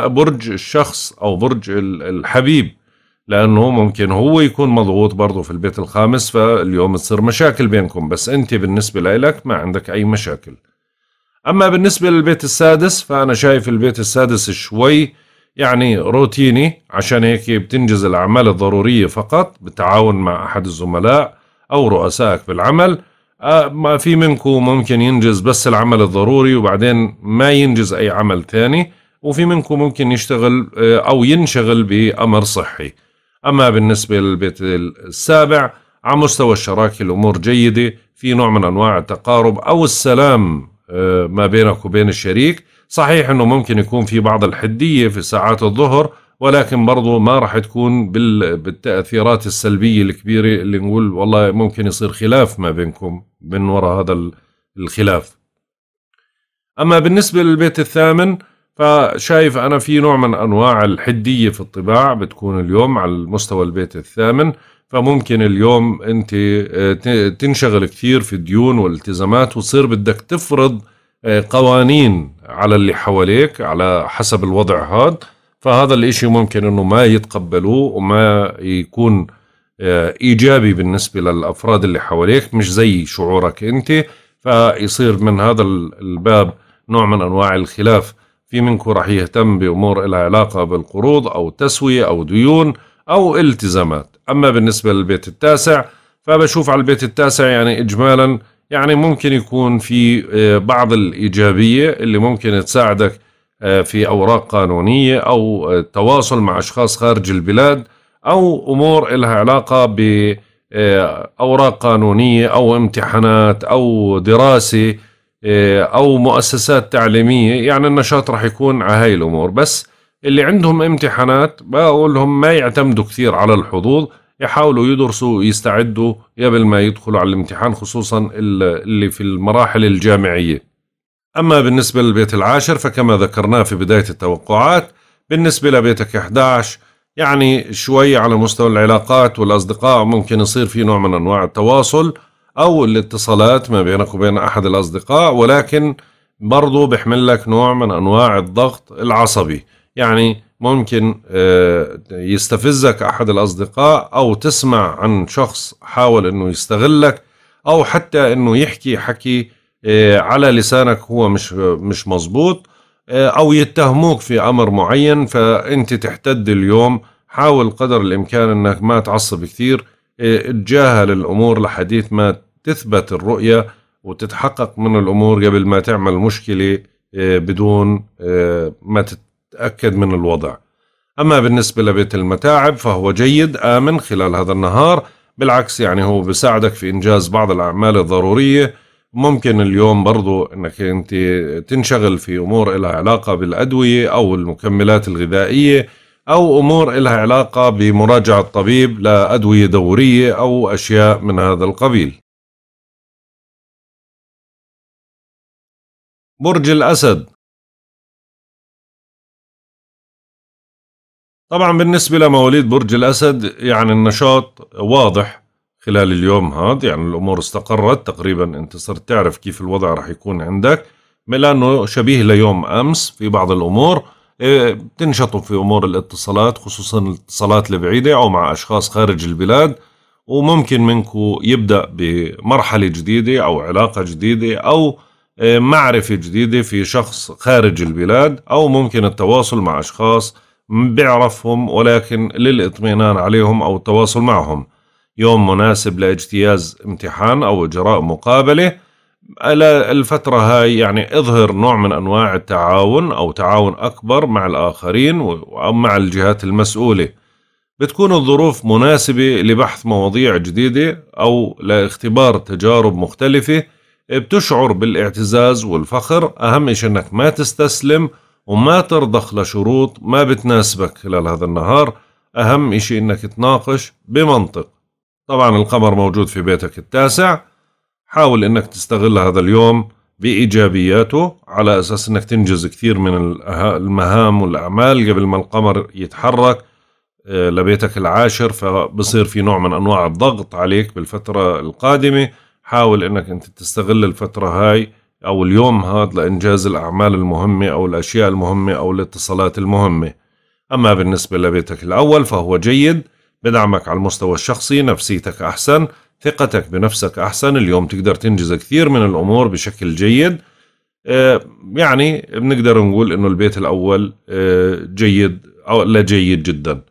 برج الشخص أو برج الحبيب لأنه ممكن هو يكون مضغوط برضه في البيت الخامس فاليوم تصير مشاكل بينكم بس أنت بالنسبة لإلك ما عندك أي مشاكل أما بالنسبة للبيت السادس فأنا شايف البيت السادس شوي يعني روتيني عشان هيك بتنجز الأعمال الضرورية فقط بالتعاون مع أحد الزملاء أو رؤسائك بالعمل آه، ما في منكم ممكن ينجز بس العمل الضروري وبعدين ما ينجز أي عمل ثاني وفي منكم ممكن يشتغل آه، أو ينشغل بأمر صحي أما بالنسبة للبيت السابع على مستوى الشراكة الأمور جيدة في نوع من أنواع التقارب أو السلام آه، ما بينك وبين الشريك صحيح أنه ممكن يكون في بعض الحدية في ساعات الظهر ولكن برضو ما راح تكون بالتاثيرات السلبيه الكبيره اللي نقول والله ممكن يصير خلاف ما بينكم من وراء هذا الخلاف اما بالنسبه للبيت الثامن فشايف انا في نوع من انواع الحديه في الطباع بتكون اليوم على المستوى البيت الثامن فممكن اليوم انت آه، تنشغل كثير في الديون والالتزامات وتصير بدك تفرض آه، قوانين على اللي حواليك على حسب الوضع هذا فهذا الإشي ممكن أنه ما يتقبلوه وما يكون آه، إيجابي بالنسبة للأفراد اللي حواليك مش زي شعورك أنت فيصير من هذا الباب نوع من أنواع الخلاف في منكم راح يهتم بأمور لها علاقة بالقروض أو تسوية أو ديون أو التزامات أما بالنسبة للبيت التاسع فبشوف على البيت التاسع يعني إجمالا يعني ممكن يكون في آه، بعض الإيجابية اللي ممكن تساعدك آه، في أوراق قانونية أو آه، تواصل مع أشخاص خارج البلاد أو أمور لها علاقة بأوراق آه، قانونية أو امتحانات أو دراسة أو مؤسسات تعليمية يعني النشاط رح يكون على هاي الأمور بس اللي عندهم امتحانات بقول لهم ما يعتمدوا كثير على الحظوظ يحاولوا يدرسوا ويستعدوا قبل ما يدخلوا على الامتحان خصوصا اللي في المراحل الجامعيه أما بالنسبة للبيت العاشر فكما ذكرناه في بداية التوقعات بالنسبة لبيتك 11 يعني شوي على مستوى العلاقات والأصدقاء ممكن يصير في نوع من أنواع التواصل أو الاتصالات ما بينك وبين أحد الأصدقاء ولكن برضو بحمل لك نوع من أنواع الضغط العصبي يعني ممكن آه، يستفزك أحد الأصدقاء أو تسمع عن شخص حاول أنه يستغلك أو حتى أنه يحكي حكي إيه، على لسانك هو مش مش مظبوط إيه، او يتهموك في امر معين فانت تحتد اليوم حاول قدر الامكان انك ما تعصب كثير إيه، تجاهل الامور لحديث ما تثبت الرؤيه وتتحقق من الامور قبل ما تعمل مشكله بدون ما تتاكد من الوضع. اما بالنسبه لبيت المتاعب فهو جيد امن خلال هذا النهار بالعكس يعني هو بيساعدك في انجاز بعض الاعمال الضروريه ممكن اليوم برضو انك انت تنشغل في امور لها علاقه بالادويه او المكملات الغذائيه او امور لها علاقه بمراجعه طبيب لادويه دوريه او اشياء من هذا القبيل. برج الاسد طبعا بالنسبه لمواليد برج الاسد يعني النشاط واضح خلال اليوم هذا يعني الأمور استقرت تقريبا أنت صرت تعرف كيف الوضع رح يكون عندك لأنه شبيه ليوم أمس في بعض الأمور بتنشطوا إيه، في أمور الاتصالات خصوصا الاتصالات البعيدة أو مع أشخاص خارج البلاد وممكن منكم يبدأ بمرحلة جديدة أو علاقة جديدة أو إيه، معرفة جديدة في شخص خارج البلاد أو ممكن التواصل مع أشخاص بيعرفهم ولكن للاطمئنان عليهم أو التواصل معهم يوم مناسب لاجتياز امتحان أو إجراء مقابلة على الفترة هاي يعني اظهر نوع من أنواع التعاون أو تعاون أكبر مع الآخرين أو مع الجهات المسؤولة بتكون الظروف مناسبة لبحث مواضيع جديدة أو لاختبار تجارب مختلفة بتشعر بالاعتزاز والفخر أهم شيء أنك ما تستسلم وما ترضخ لشروط ما بتناسبك خلال هذا النهار أهم شيء أنك تناقش بمنطق طبعا القمر موجود في بيتك التاسع حاول انك تستغل هذا اليوم بايجابياته على اساس انك تنجز كثير من المهام والاعمال قبل ما القمر يتحرك آه، لبيتك العاشر فبصير في نوع من انواع الضغط عليك بالفتره القادمه حاول انك انت تستغل الفتره هاي او اليوم هذا لانجاز الاعمال المهمه او الاشياء المهمه او الاتصالات المهمه اما بالنسبه لبيتك الاول فهو جيد بدعمك على المستوى الشخصي نفسيتك أحسن ثقتك بنفسك أحسن اليوم تقدر تنجز كثير من الأمور بشكل جيد آه، يعني بنقدر نقول انه البيت الاول آه، جيد او لا جيد جدا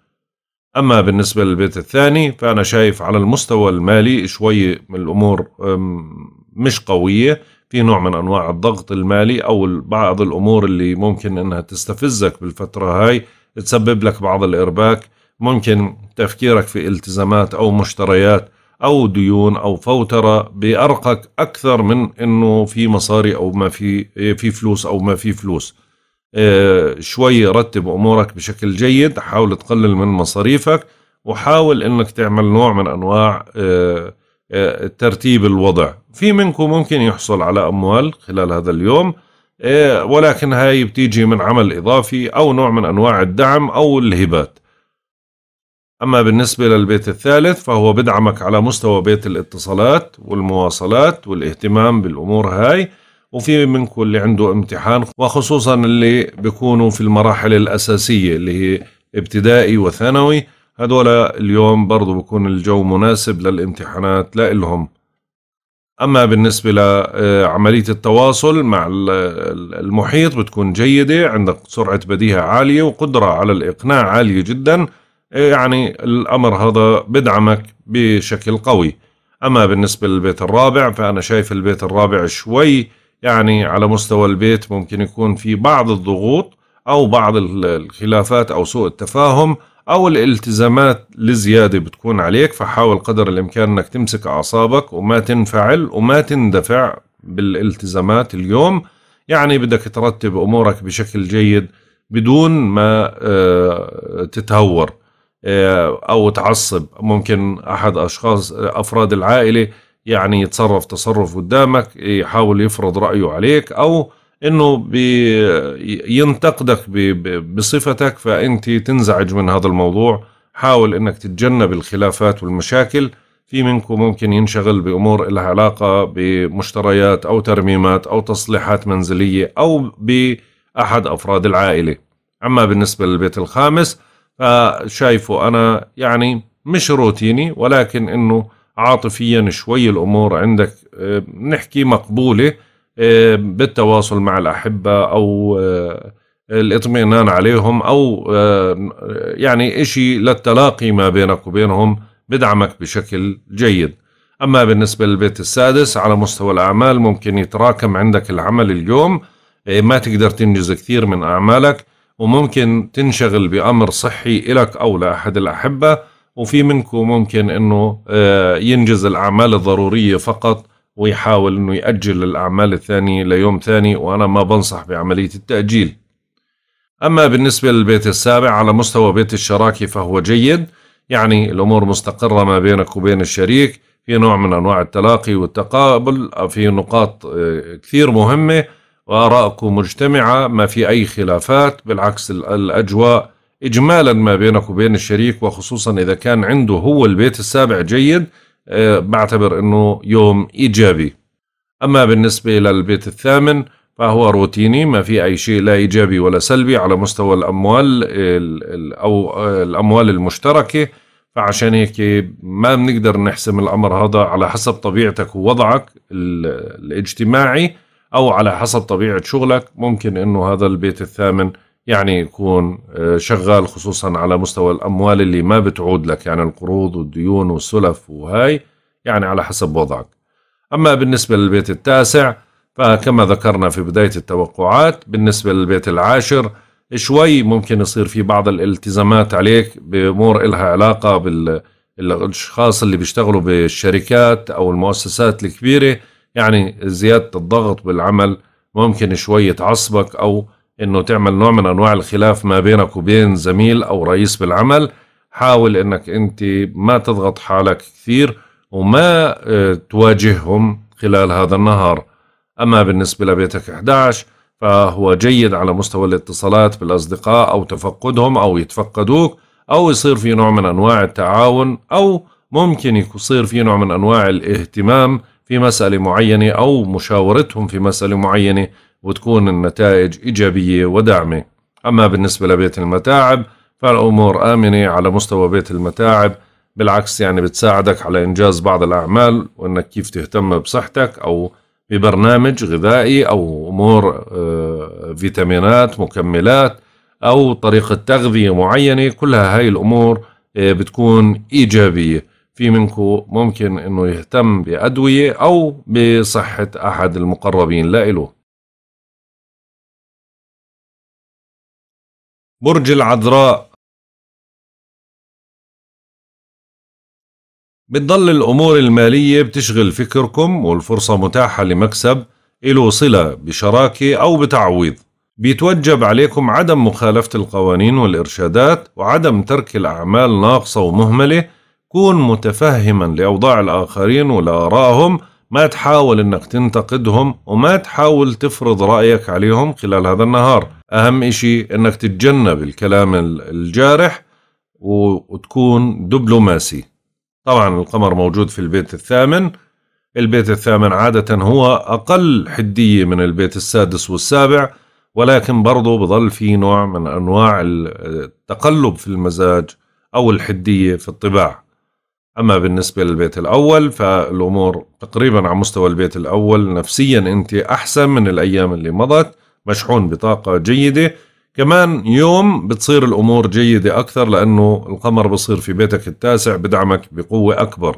اما بالنسبه للبيت الثاني فانا شايف على المستوى المالي شوي من الامور مش قويه في نوع من انواع الضغط المالي او بعض الامور اللي ممكن انها تستفزك بالفتره هاي تسبب لك بعض الارباك ممكن تفكيرك في التزامات أو مشتريات أو ديون أو فوترة بأرقك أكثر من إنه في مصاري أو ما في في فلوس أو ما في فلوس آه، شوي رتب أمورك بشكل جيد حاول تقلل من مصاريفك وحاول إنك تعمل نوع من أنواع آه، آه، ترتيب الوضع في منكم ممكن يحصل على أموال خلال هذا اليوم ولكن هاي بتيجي من عمل إضافي أو نوع من أنواع الدعم أو الهبات أما بالنسبة للبيت الثالث فهو بدعمك على مستوى بيت الاتصالات والمواصلات والاهتمام بالأمور هاي وفي منكم اللي عنده امتحان وخصوصا اللي بيكونوا في المراحل الأساسية اللي هي ابتدائي وثانوي هدول اليوم برضو بكون الجو مناسب للامتحانات لإلهم أما بالنسبة لعملية التواصل مع المحيط بتكون جيدة عندك سرعة بديهة عالية وقدرة على الإقناع عالية جداً إيه، يعني الأمر هذا بدعمك بشكل قوي أما بالنسبة للبيت الرابع فأنا شايف البيت الرابع شوي يعني على مستوى البيت ممكن يكون في بعض الضغوط أو بعض الخلافات أو سوء التفاهم أو الالتزامات لزيادة بتكون عليك فحاول قدر الإمكان أنك تمسك أعصابك وما تنفعل وما تندفع بالالتزامات اليوم يعني بدك ترتب أمورك بشكل جيد بدون ما آه، تتهور آه، او تعصب ممكن احد اشخاص آه، افراد العائله يعني يتصرف تصرف قدامك يحاول يفرض رايه عليك او انه ينتقدك بصفتك فانت تنزعج من هذا الموضوع حاول انك تتجنب الخلافات والمشاكل في منكم ممكن ينشغل بامور لها علاقه بمشتريات او ترميمات او تصليحات منزليه او باحد افراد العائله اما بالنسبه للبيت الخامس فشايفه أنا يعني مش روتيني ولكن إنه عاطفيا شوي الأمور عندك آه، نحكي مقبولة آه، بالتواصل مع الأحبة أو آه، الاطمئنان عليهم أو يعني إشي للتلاقي ما بينك وبينهم بدعمك بشكل جيد أما بالنسبة للبيت السادس على مستوى الأعمال ممكن يتراكم عندك العمل اليوم ما تقدر تنجز كثير من أعمالك وممكن تنشغل بأمر صحي إلك أو لأحد الأحبة وفي منكم ممكن أنه آه، ينجز الأعمال الضرورية فقط ويحاول أنه يأجل الأعمال الثانية ليوم ثاني وأنا ما بنصح بعملية التأجيل أما بالنسبة للبيت السابع على مستوى بيت الشراكة فهو جيد يعني الأمور مستقرة ما بينك وبين الشريك في نوع من أنواع التلاقي والتقابل في نقاط آه، كثير مهمة وآراءكم مجتمعة ما في أي خلافات بالعكس الأجواء إجمالا ما بينك وبين الشريك وخصوصا إذا كان عنده هو البيت السابع جيد آه، بعتبر أنه يوم إيجابي أما بالنسبة للبيت الثامن فهو روتيني ما في أي شيء لا إيجابي ولا سلبي على مستوى الأموال أو الأموال المشتركة فعشان هيك ما بنقدر نحسم الأمر هذا على حسب طبيعتك ووضعك الاجتماعي أو على حسب طبيعة شغلك ممكن أنه هذا البيت الثامن يعني يكون آه، شغال خصوصا على مستوى الأموال اللي ما بتعود لك يعني القروض والديون والسلف وهاي يعني على حسب وضعك أما بالنسبة للبيت التاسع فكما ذكرنا في بداية التوقعات بالنسبة للبيت العاشر شوي ممكن يصير في بعض الالتزامات عليك بأمور إلها علاقة بالأشخاص اللي بيشتغلوا بالشركات أو المؤسسات الكبيرة يعني زيادة الضغط بالعمل ممكن شوي تعصبك أو إنه تعمل نوع من أنواع الخلاف ما بينك وبين زميل أو رئيس بالعمل حاول إنك أنت ما تضغط حالك كثير وما آه، تواجههم خلال هذا النهار أما بالنسبة لبيتك 11 فهو جيد على مستوى الاتصالات بالأصدقاء أو تفقدهم أو يتفقدوك أو يصير في نوع من أنواع التعاون أو ممكن يصير في نوع من أنواع الاهتمام في مسألة معينة أو مشاورتهم في مسألة معينة وتكون النتائج إيجابية وداعمة أما بالنسبة لبيت المتاعب فالأمور آمنة على مستوى بيت المتاعب بالعكس يعني بتساعدك على إنجاز بعض الأعمال وإنك كيف تهتم بصحتك أو ببرنامج غذائي أو أمور آه، فيتامينات مكملات أو طريقة تغذية معينة كلها هاي الأمور آه، بتكون إيجابية في منكم ممكن انه يهتم بادويه او بصحه احد المقربين لإله برج العذراء بتضل الامور الماليه بتشغل فكركم والفرصه متاحه لمكسب له صله بشراكه او بتعويض بيتوجب عليكم عدم مخالفه القوانين والارشادات وعدم ترك الاعمال ناقصه ومهمله كون متفهما لأوضاع الآخرين ولآرائهم ما تحاول انك تنتقدهم وما تحاول تفرض رأيك عليهم خلال هذا النهار اهم اشي انك تتجنب الكلام الجارح وتكون دبلوماسي طبعا القمر موجود في البيت الثامن البيت الثامن عادة هو أقل حدية من البيت السادس والسابع ولكن برضو بظل في نوع من أنواع التقلب في المزاج أو الحدية في الطباع أما بالنسبة للبيت الأول فالأمور تقريبا على مستوى البيت الأول نفسيا أنت أحسن من الأيام اللي مضت مشحون بطاقة جيدة كمان يوم بتصير الأمور جيدة أكثر لأنه القمر بصير في بيتك التاسع بدعمك بقوة أكبر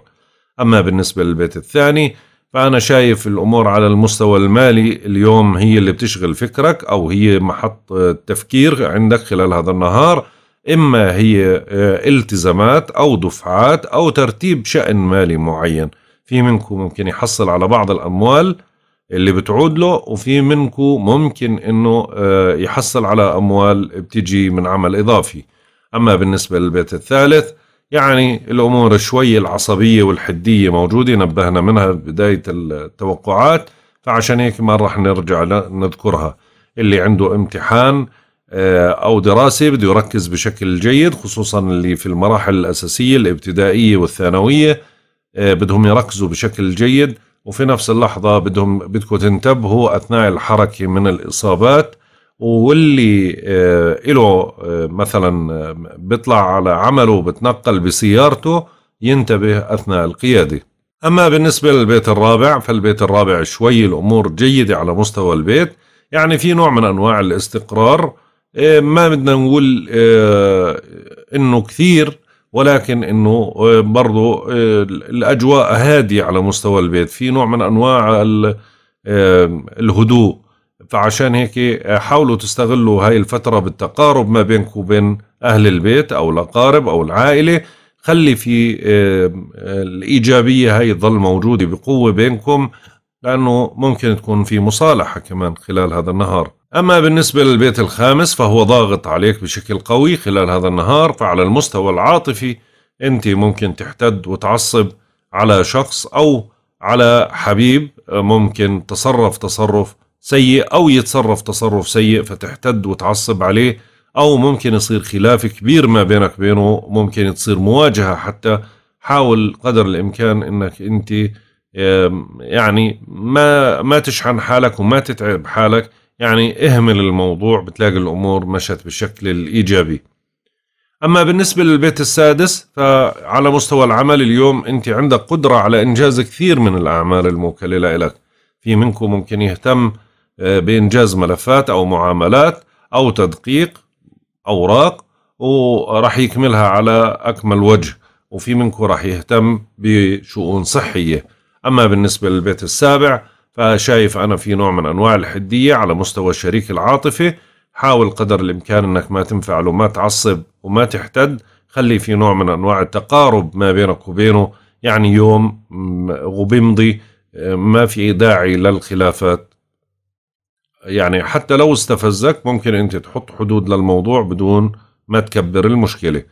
أما بالنسبة للبيت الثاني فأنا شايف الأمور على المستوى المالي اليوم هي اللي بتشغل فكرك أو هي محط التفكير عندك خلال هذا النهار إما هي آه، التزامات أو دفعات أو ترتيب شأن مالي معين في منكم ممكن يحصل على بعض الأموال اللي بتعود له وفي منكم ممكن انه آه، يحصل على اموال بتجي من عمل اضافي اما بالنسبه للبيت الثالث يعني الامور شوي العصبيه والحديه موجوده نبهنا منها بدايه التوقعات فعشان هيك ما راح نرجع نذكرها اللي عنده امتحان آه، أو دراسة بده يركز بشكل جيد خصوصا اللي في المراحل الأساسية الابتدائية والثانوية آه، بدهم يركزوا بشكل جيد وفي نفس اللحظة بدهم بدكم تنتبهوا أثناء الحركة من الإصابات واللي آه، له مثلا بيطلع على عمله بتنقل بسيارته ينتبه أثناء القيادة أما بالنسبة للبيت الرابع فالبيت الرابع شوي الأمور جيدة على مستوى البيت يعني في نوع من أنواع الاستقرار إيه، ما بدنا نقول إيه، انه كثير ولكن انه إيه، برضه الاجواء هاديه على مستوى البيت في نوع من انواع الهدوء فعشان هيك حاولوا تستغلوا هاي الفتره بالتقارب ما بينكم وبين اهل البيت او الاقارب او العائله خلي في الايجابيه هاي تظل موجوده بقوه بينكم لانه ممكن تكون في مصالحه كمان خلال هذا النهار أما بالنسبة للبيت الخامس فهو ضاغط عليك بشكل قوي خلال هذا النهار فعلى المستوى العاطفي أنت ممكن تحتد وتعصب على شخص أو على حبيب ممكن تصرف تصرف سيء أو يتصرف تصرف سيء فتحتد وتعصب عليه أو ممكن يصير خلاف كبير ما بينك بينه ممكن تصير مواجهة حتى حاول قدر الإمكان أنك أنت يعني ما ما تشحن حالك وما تتعب حالك يعني اهمل الموضوع بتلاقي الأمور مشت بالشكل الإيجابي أما بالنسبة للبيت السادس فعلى مستوى العمل اليوم أنت عندك قدرة على إنجاز كثير من الأعمال الموكلة لك في منكم ممكن يهتم آه، بإنجاز ملفات أو معاملات أو تدقيق أوراق وراح يكملها على أكمل وجه وفي منكم راح يهتم بشؤون صحية أما بالنسبة للبيت السابع فشايف أنا في نوع من أنواع الحدية على مستوى الشريك العاطفي حاول قدر الإمكان أنك ما تنفعل وما تعصب وما تحتد خلي في نوع من أنواع التقارب ما بينك وبينه يعني يوم وبيمضي ما في داعي للخلافات يعني حتى لو استفزك ممكن أنت تحط حدود للموضوع بدون ما تكبر المشكلة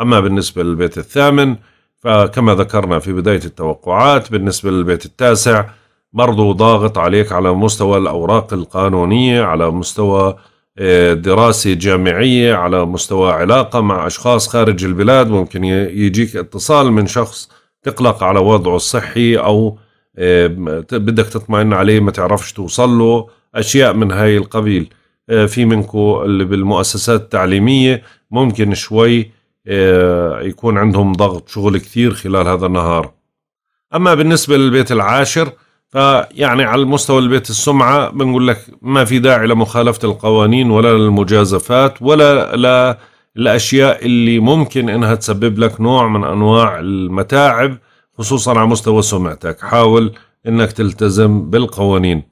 أما بالنسبة للبيت الثامن فكما ذكرنا في بداية التوقعات بالنسبة للبيت التاسع برضو ضاغط عليك على مستوى الأوراق القانونية على مستوى آه، دراسة جامعية على مستوى علاقة مع أشخاص خارج البلاد ممكن يجيك اتصال من شخص تقلق على وضعه الصحي أو آه، بدك تطمئن عليه ما تعرفش توصل له أشياء من هاي القبيل آه، في منكو اللي بالمؤسسات التعليمية ممكن شوي يكون عندهم ضغط شغل كثير خلال هذا النهار أما بالنسبة للبيت العاشر فيعني على المستوى البيت السمعة بنقول لك ما في داعي لمخالفة القوانين ولا للمجازفات ولا لا الأشياء اللي ممكن إنها تسبب لك نوع من أنواع المتاعب خصوصا على مستوى سمعتك حاول إنك تلتزم بالقوانين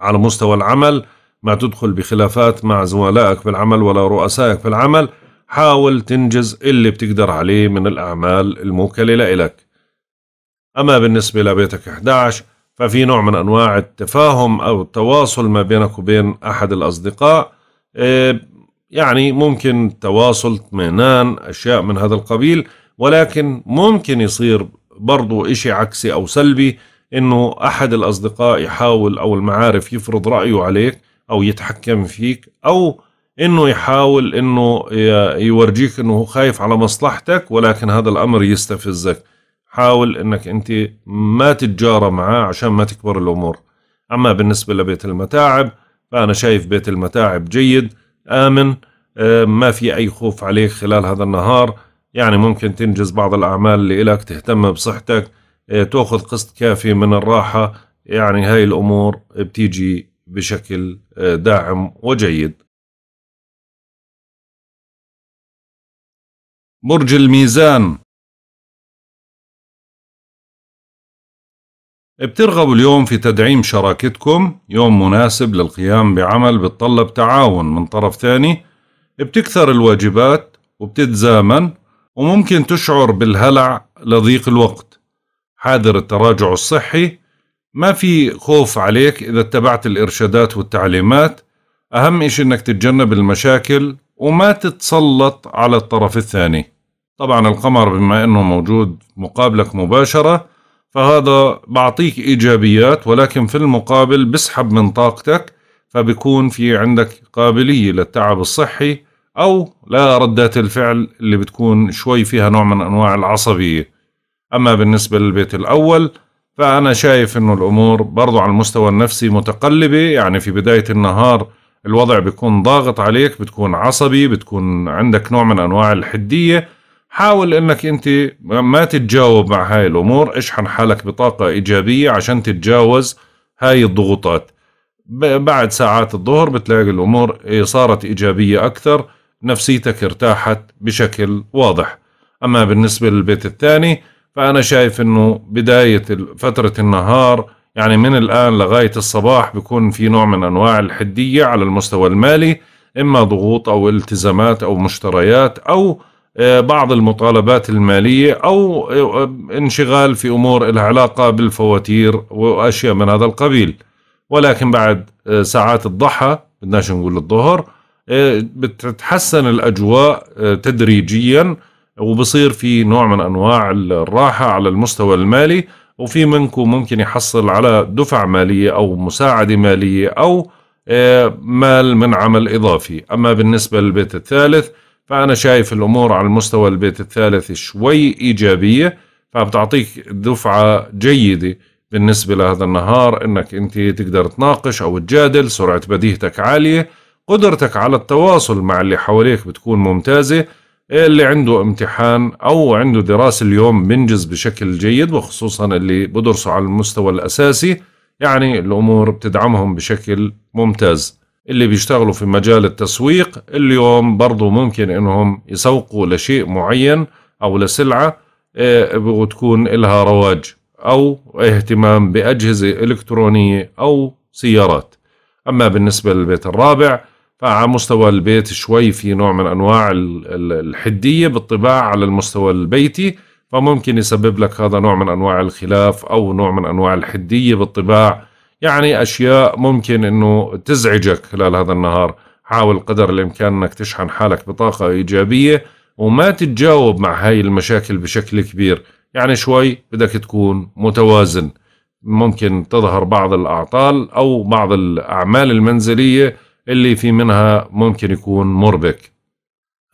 على مستوى العمل ما تدخل بخلافات مع زملائك في العمل ولا رؤسائك في العمل حاول تنجز اللي بتقدر عليه من الأعمال الموكلة لإلك أما بالنسبة لبيتك 11 ففي نوع من أنواع التفاهم أو التواصل ما بينك وبين أحد الأصدقاء آه، يعني ممكن تواصل اطمئنان أشياء من هذا القبيل ولكن ممكن يصير برضو إشي عكسي أو سلبي إنه أحد الأصدقاء يحاول أو المعارف يفرض رأيه عليك أو يتحكم فيك أو انه يحاول انه يورجيك انه هو خايف على مصلحتك ولكن هذا الامر يستفزك حاول انك انت ما تتجارى معاه عشان ما تكبر الامور اما بالنسبه لبيت المتاعب فانا شايف بيت المتاعب جيد امن آه، ما في اي خوف عليك خلال هذا النهار يعني ممكن تنجز بعض الاعمال اللي لك تهتم بصحتك آه، تاخذ قسط كافي من الراحه يعني هاي الامور بتيجي بشكل آه، داعم وجيد برج الميزان بترغبوا اليوم في تدعيم شراكتكم يوم مناسب للقيام بعمل بتطلب تعاون من طرف ثاني بتكثر الواجبات وبتتزامن وممكن تشعر بالهلع لضيق الوقت حاذر التراجع الصحي ما في خوف عليك إذا اتبعت الإرشادات والتعليمات أهم إشي أنك تتجنب المشاكل وما تتسلط على الطرف الثاني طبعا القمر بما أنه موجود مقابلك مباشرة فهذا بعطيك ايجابيات ولكن في المقابل بسحب من طاقتك فبكون في عندك قابليه للتعب الصحي او لا ردات الفعل اللي بتكون شوي فيها نوع من انواع العصبيه اما بالنسبه للبيت الاول فانا شايف انه الامور برضو على المستوى النفسي متقلبه يعني في بدايه النهار الوضع بيكون ضاغط عليك بتكون عصبي بتكون عندك نوع من انواع الحديه حاول انك انت ما تتجاوب مع هاي الامور اشحن حالك بطاقة ايجابية عشان تتجاوز هاي الضغوطات بعد ساعات الظهر بتلاقي الامور صارت ايجابية اكثر نفسيتك ارتاحت بشكل واضح اما بالنسبة للبيت الثاني فانا شايف انه بداية فترة النهار يعني من الآن لغاية الصباح بيكون في نوع من أنواع الحدية على المستوى المالي إما ضغوط أو التزامات أو مشتريات أو آه، بعض المطالبات المالية أو آه، انشغال في أمور لها علاقة بالفواتير وأشياء من هذا القبيل ولكن بعد آه، ساعات الضحى بدناش نقول الظهر بتتحسن الأجواء تدريجيا وبصير في نوع من أنواع الراحة على المستوى المالي وفي منكم ممكن يحصل على دفع مالية أو مساعدة مالية أو مال من عمل إضافي أما بالنسبة للبيت الثالث فأنا شايف الأمور على المستوى البيت الثالث شوي إيجابية فبتعطيك دفعة جيدة بالنسبة لهذا النهار أنك أنت تقدر تناقش أو تجادل سرعة بديهتك عالية قدرتك على التواصل مع اللي حواليك بتكون ممتازة اللي عنده امتحان أو عنده دراسة اليوم منجز بشكل جيد وخصوصا اللي بدرسوا على المستوى الأساسي يعني الأمور بتدعمهم بشكل ممتاز اللي بيشتغلوا في مجال التسويق اليوم برضو ممكن انهم يسوقوا لشيء معين او لسلعة آه، وتكون لها رواج او اهتمام باجهزة الكترونية او سيارات اما بالنسبة للبيت الرابع فعلى مستوى البيت شوي في نوع من انواع الحدية بالطباع على المستوى البيتي فممكن يسبب لك هذا نوع من انواع الخلاف او نوع من انواع الحدية بالطباع يعني أشياء ممكن أنه تزعجك خلال هذا النهار حاول قدر الإمكان أنك تشحن حالك بطاقة إيجابية وما تتجاوب مع هاي المشاكل بشكل كبير يعني شوي بدك تكون متوازن ممكن تظهر بعض الأعطال أو بعض الأعمال المنزلية اللي في منها ممكن يكون مربك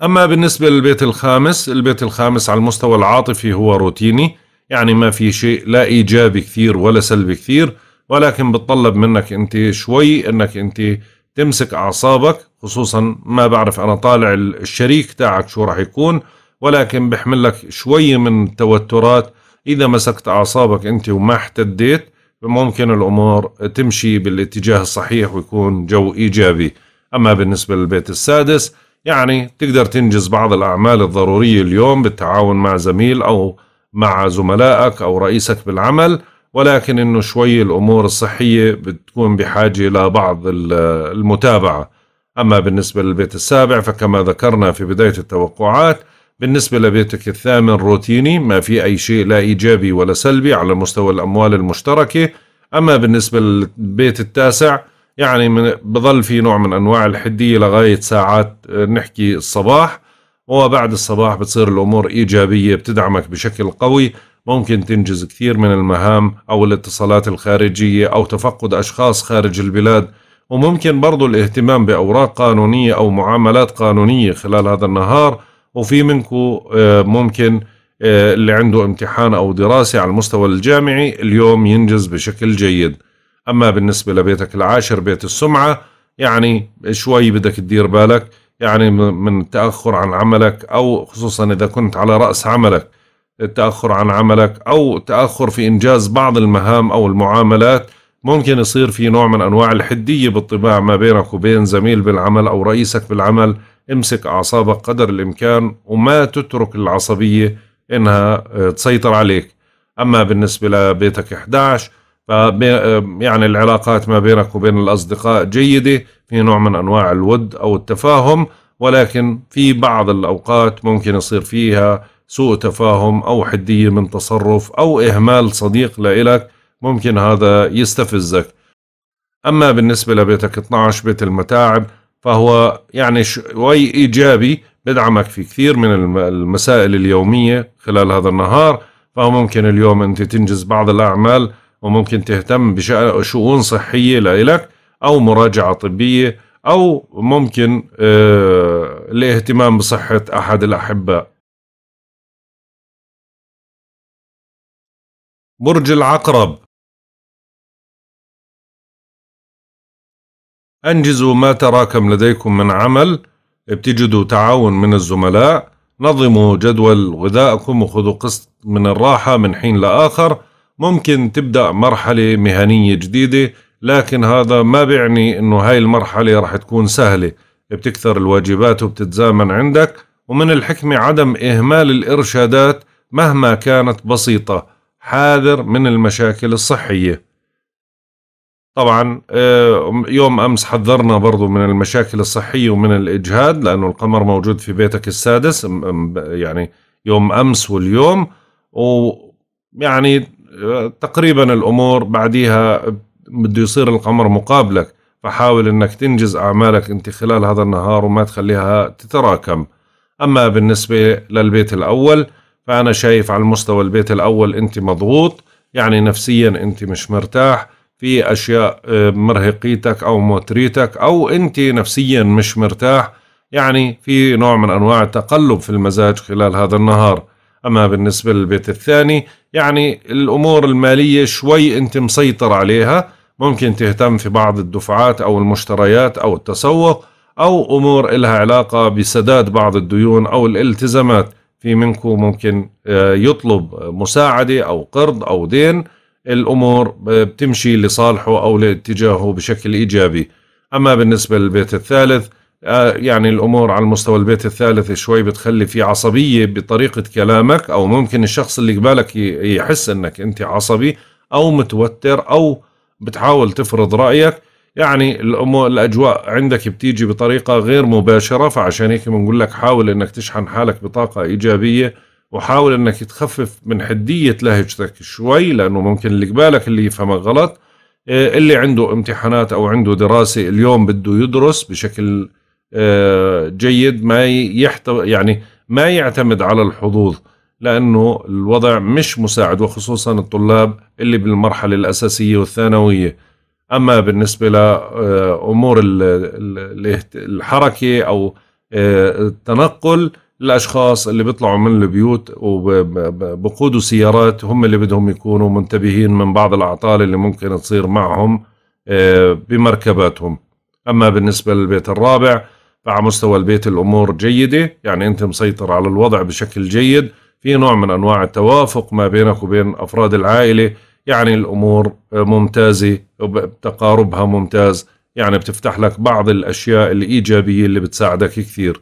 أما بالنسبة للبيت الخامس البيت الخامس على المستوى العاطفي هو روتيني يعني ما في شيء لا إيجابي كثير ولا سلبي كثير ولكن بتطلب منك انت شوي انك انت تمسك اعصابك خصوصا ما بعرف انا طالع الشريك تاعك شو راح يكون ولكن بحمل لك شوي من التوترات اذا مسكت اعصابك انت وما احتديت ممكن الامور تمشي بالاتجاه الصحيح ويكون جو ايجابي اما بالنسبه للبيت السادس يعني تقدر تنجز بعض الاعمال الضروريه اليوم بالتعاون مع زميل او مع زملائك او رئيسك بالعمل ولكن انه شوي الامور الصحيه بتكون بحاجه لبعض المتابعه اما بالنسبه للبيت السابع فكما ذكرنا في بدايه التوقعات بالنسبه لبيتك الثامن روتيني ما في اي شيء لا ايجابي ولا سلبي على مستوى الاموال المشتركه اما بالنسبه للبيت التاسع يعني من بظل في نوع من انواع الحديه لغايه ساعات آه، نحكي الصباح وبعد الصباح بتصير الامور ايجابيه بتدعمك بشكل قوي ممكن تنجز كثير من المهام أو الاتصالات الخارجية أو تفقد أشخاص خارج البلاد وممكن برضو الاهتمام بأوراق قانونية أو معاملات قانونية خلال هذا النهار وفي منكم آه، ممكن آه، اللي عنده امتحان أو دراسة على المستوى الجامعي اليوم ينجز بشكل جيد أما بالنسبة لبيتك العاشر بيت السمعة يعني شوي بدك تدير بالك يعني من التأخر عن عملك أو خصوصا إذا كنت على رأس عملك التأخر عن عملك أو تأخر في إنجاز بعض المهام أو المعاملات ممكن يصير في نوع من أنواع الحدية بالطباع ما بينك وبين زميل بالعمل أو رئيسك بالعمل امسك أعصابك قدر الإمكان وما تترك العصبية إنها آه، تسيطر عليك أما بالنسبة لبيتك 11 ف آه، يعني العلاقات ما بينك وبين الأصدقاء جيدة في نوع من أنواع الود أو التفاهم ولكن في بعض الأوقات ممكن يصير فيها سوء تفاهم أو حدية من تصرف أو إهمال صديق لإلك ممكن هذا يستفزك أما بالنسبة لبيتك 12 بيت المتاعب فهو يعني شوي إيجابي بدعمك في كثير من المسائل اليومية خلال هذا النهار فهو ممكن اليوم أنت تنجز بعض الأعمال وممكن تهتم بشؤون صحية لإلك أو مراجعة طبية أو ممكن الاهتمام آه، بصحة أحد الأحباء برج العقرب أنجزوا ما تراكم لديكم من عمل بتجدوا تعاون من الزملاء نظموا جدول غذائكم وخذوا قسط من الراحة من حين لآخر ممكن تبدأ مرحلة مهنية جديدة لكن هذا ما بيعني انه هاي المرحلة رح تكون سهلة بتكثر الواجبات وبتتزامن عندك ومن الحكمة عدم إهمال الإرشادات مهما كانت بسيطة حاذر من المشاكل الصحية طبعا آه، يوم أمس حذرنا برضو من المشاكل الصحية ومن الإجهاد لأنه القمر موجود في بيتك السادس يعني يوم أمس واليوم ويعني آه، تقريبا الأمور بعديها بده يصير القمر مقابلك فحاول أنك تنجز أعمالك أنت خلال هذا النهار وما تخليها تتراكم أما بالنسبة للبيت الأول فأنا شايف على المستوى البيت الأول أنت مضغوط يعني نفسيا أنت مش مرتاح في أشياء آه، مرهقيتك أو موتريتك أو أنت نفسيا مش مرتاح يعني في نوع من أنواع التقلب في المزاج خلال هذا النهار أما بالنسبة للبيت الثاني يعني الأمور المالية شوي أنت مسيطر عليها ممكن تهتم في بعض الدفعات أو المشتريات أو التسوق أو أمور إلها علاقة بسداد بعض الديون أو الالتزامات في منكم ممكن آه، يطلب مساعدة أو قرض أو دين الأمور بتمشي لصالحه أو لاتجاهه بشكل إيجابي أما بالنسبة للبيت الثالث آه، يعني الأمور على مستوى البيت الثالث شوي بتخلي في عصبية بطريقة كلامك أو ممكن الشخص اللي قبالك يحس أنك أنت عصبي أو متوتر أو بتحاول تفرض رأيك يعني الامور الاجواء عندك بتيجي بطريقه غير مباشره فعشان هيك بنقول لك حاول انك تشحن حالك بطاقه ايجابيه وحاول انك تخفف من حديه لهجتك شوي لانه ممكن اللي قبالك اللي يفهمك غلط آه، اللي عنده امتحانات او عنده دراسه اليوم بده يدرس بشكل آه، جيد ما يحتوي يعني ما يعتمد على الحظوظ لانه الوضع مش مساعد وخصوصا الطلاب اللي بالمرحله الاساسيه والثانويه اما بالنسبه لامور الحركه او آه، التنقل الاشخاص اللي بيطلعوا من البيوت وبقودوا سيارات هم اللي بدهم يكونوا منتبهين من بعض الاعطال اللي ممكن تصير معهم آه، بمركباتهم اما بالنسبه للبيت الرابع فعلى مستوى البيت الامور جيده يعني انت مسيطر على الوضع بشكل جيد في نوع من انواع التوافق ما بينك وبين افراد العائله يعني الامور ممتازه تقاربها ممتاز يعني بتفتح لك بعض الاشياء الايجابيه اللي بتساعدك كثير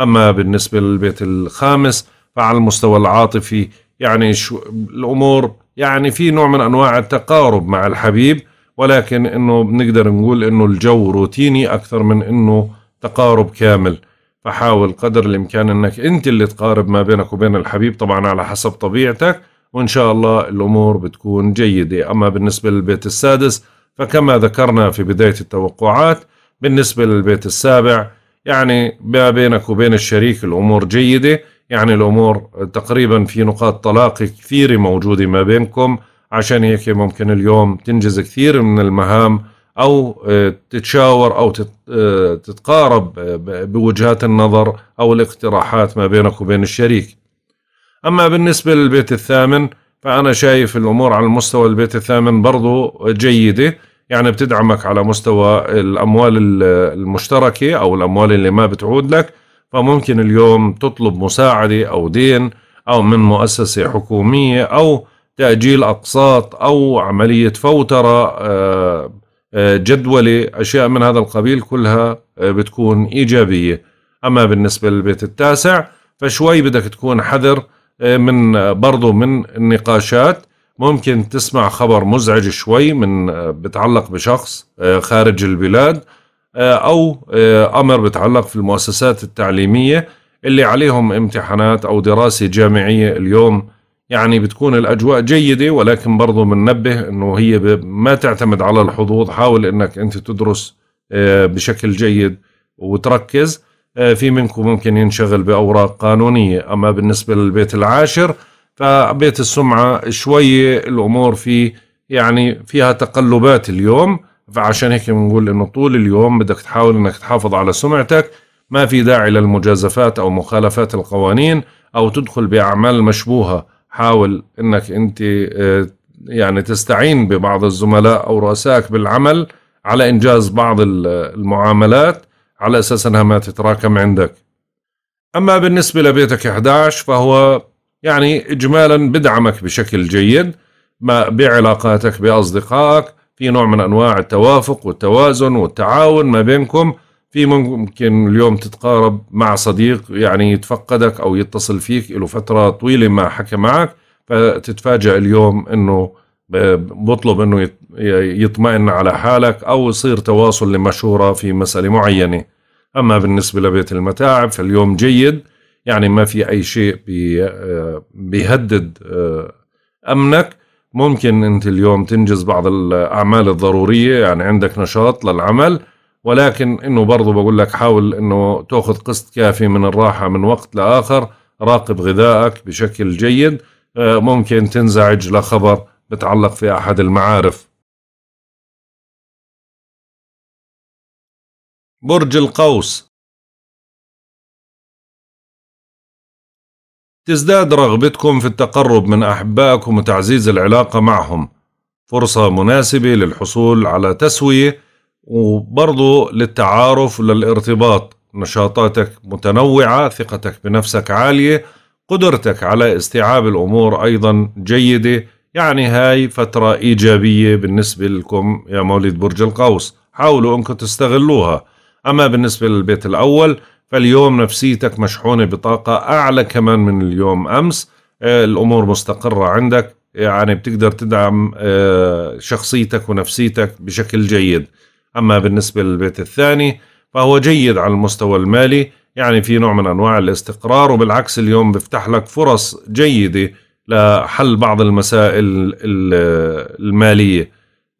اما بالنسبه للبيت الخامس فعلى المستوى العاطفي يعني شو الامور يعني في نوع من انواع التقارب مع الحبيب ولكن انه بنقدر نقول انه الجو روتيني اكثر من انه تقارب كامل فحاول قدر الامكان انك انت اللي تقارب ما بينك وبين الحبيب طبعا على حسب طبيعتك وإن شاء الله الأمور بتكون جيدة أما بالنسبة للبيت السادس فكما ذكرنا في بداية التوقعات بالنسبة للبيت السابع يعني ما بينك وبين الشريك الأمور جيدة يعني الأمور تقريبا في نقاط طلاق كثيرة موجودة ما بينكم عشان هيك ممكن اليوم تنجز كثير من المهام أو آه، تتشاور أو آه، تتقارب آه، بوجهات النظر أو الاقتراحات ما بينك وبين الشريك أما بالنسبة للبيت الثامن فأنا شايف الأمور على المستوى البيت الثامن برضو جيدة يعني بتدعمك على مستوى الأموال المشتركة أو الأموال اللي ما بتعود لك فممكن اليوم تطلب مساعدة أو دين أو من مؤسسة حكومية أو تأجيل أقساط أو عملية فوترة آه، آه، جدولة أشياء من هذا القبيل كلها آه، بتكون إيجابية أما بالنسبة للبيت التاسع فشوي بدك تكون حذر من برضو من النقاشات ممكن تسمع خبر مزعج شوي من بتعلق بشخص آه، خارج البلاد آه، أو آه، أمر بتعلق في المؤسسات التعليمية اللي عليهم امتحانات أو دراسة جامعية اليوم يعني بتكون الأجواء جيدة ولكن برضو بننبه أنه هي ما تعتمد على الحظوظ حاول أنك أنت تدرس بشكل جيد وتركز آه، في منكم ممكن ينشغل بأوراق قانونية أما بالنسبة للبيت العاشر فبيت السمعة شوية الأمور فيه يعني فيها تقلبات اليوم فعشان هيك بنقول انه طول اليوم بدك تحاول انك تحافظ على سمعتك ما في داعي للمجازفات او مخالفات القوانين او تدخل باعمال مشبوهه حاول انك انت آه، يعني تستعين ببعض الزملاء او رؤسائك بالعمل على انجاز بعض المعاملات على أساس أنها ما تتراكم عندك أما بالنسبة لبيتك 11 فهو يعني إجمالا بدعمك بشكل جيد ما بعلاقاتك بأصدقائك في نوع من أنواع التوافق والتوازن والتعاون ما بينكم في ممكن اليوم تتقارب مع صديق يعني يتفقدك أو يتصل فيك له فترة طويلة ما حكى معك فتتفاجأ اليوم أنه بطلب انه يطمئن على حالك او يصير تواصل لمشوره في مساله معينه اما بالنسبه لبيت المتاعب فاليوم جيد يعني ما في اي شيء آه، بيهدد آه، امنك ممكن انت اليوم تنجز بعض الاعمال الضروريه يعني عندك نشاط للعمل ولكن انه برضه بقول لك حاول انه تاخذ قسط كافي من الراحه من وقت لاخر راقب غذائك بشكل جيد آه، ممكن تنزعج لخبر بتعلق في أحد المعارف برج القوس تزداد رغبتكم في التقرب من أحبائكم وتعزيز العلاقة معهم فرصة مناسبة للحصول على تسوية وبرضو للتعارف وللارتباط نشاطاتك متنوعة ثقتك بنفسك عالية قدرتك على استيعاب الأمور أيضا جيدة يعني هاي فترة إيجابية بالنسبة لكم يا مواليد برج القوس حاولوا أنكم تستغلوها أما بالنسبة للبيت الأول فاليوم نفسيتك مشحونة بطاقة أعلى كمان من اليوم أمس آه، الأمور مستقرة عندك يعني بتقدر تدعم آه، شخصيتك ونفسيتك بشكل جيد أما بالنسبة للبيت الثاني فهو جيد على المستوى المالي يعني في نوع من أنواع الاستقرار وبالعكس اليوم بيفتح لك فرص جيدة لحل بعض المسائل المالية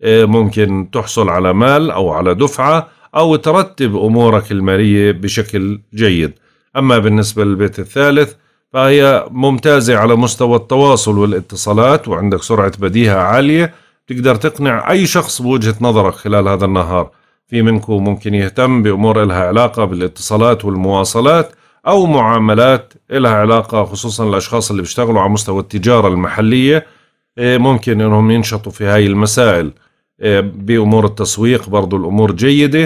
إيه، ممكن تحصل على مال أو على دفعة أو ترتب أمورك المالية بشكل جيد أما بالنسبة للبيت الثالث فهي ممتازة على مستوى التواصل والاتصالات وعندك سرعة بديهة عالية تقدر تقنع أي شخص بوجهة نظرك خلال هذا النهار في منكم ممكن يهتم بأمور لها علاقة بالاتصالات والمواصلات أو معاملات لها علاقة خصوصا الأشخاص اللي بيشتغلوا على مستوى التجارة المحلية إيه، ممكن أنهم ينشطوا في هاي المسائل إيه، بأمور التسويق برضو الأمور جيدة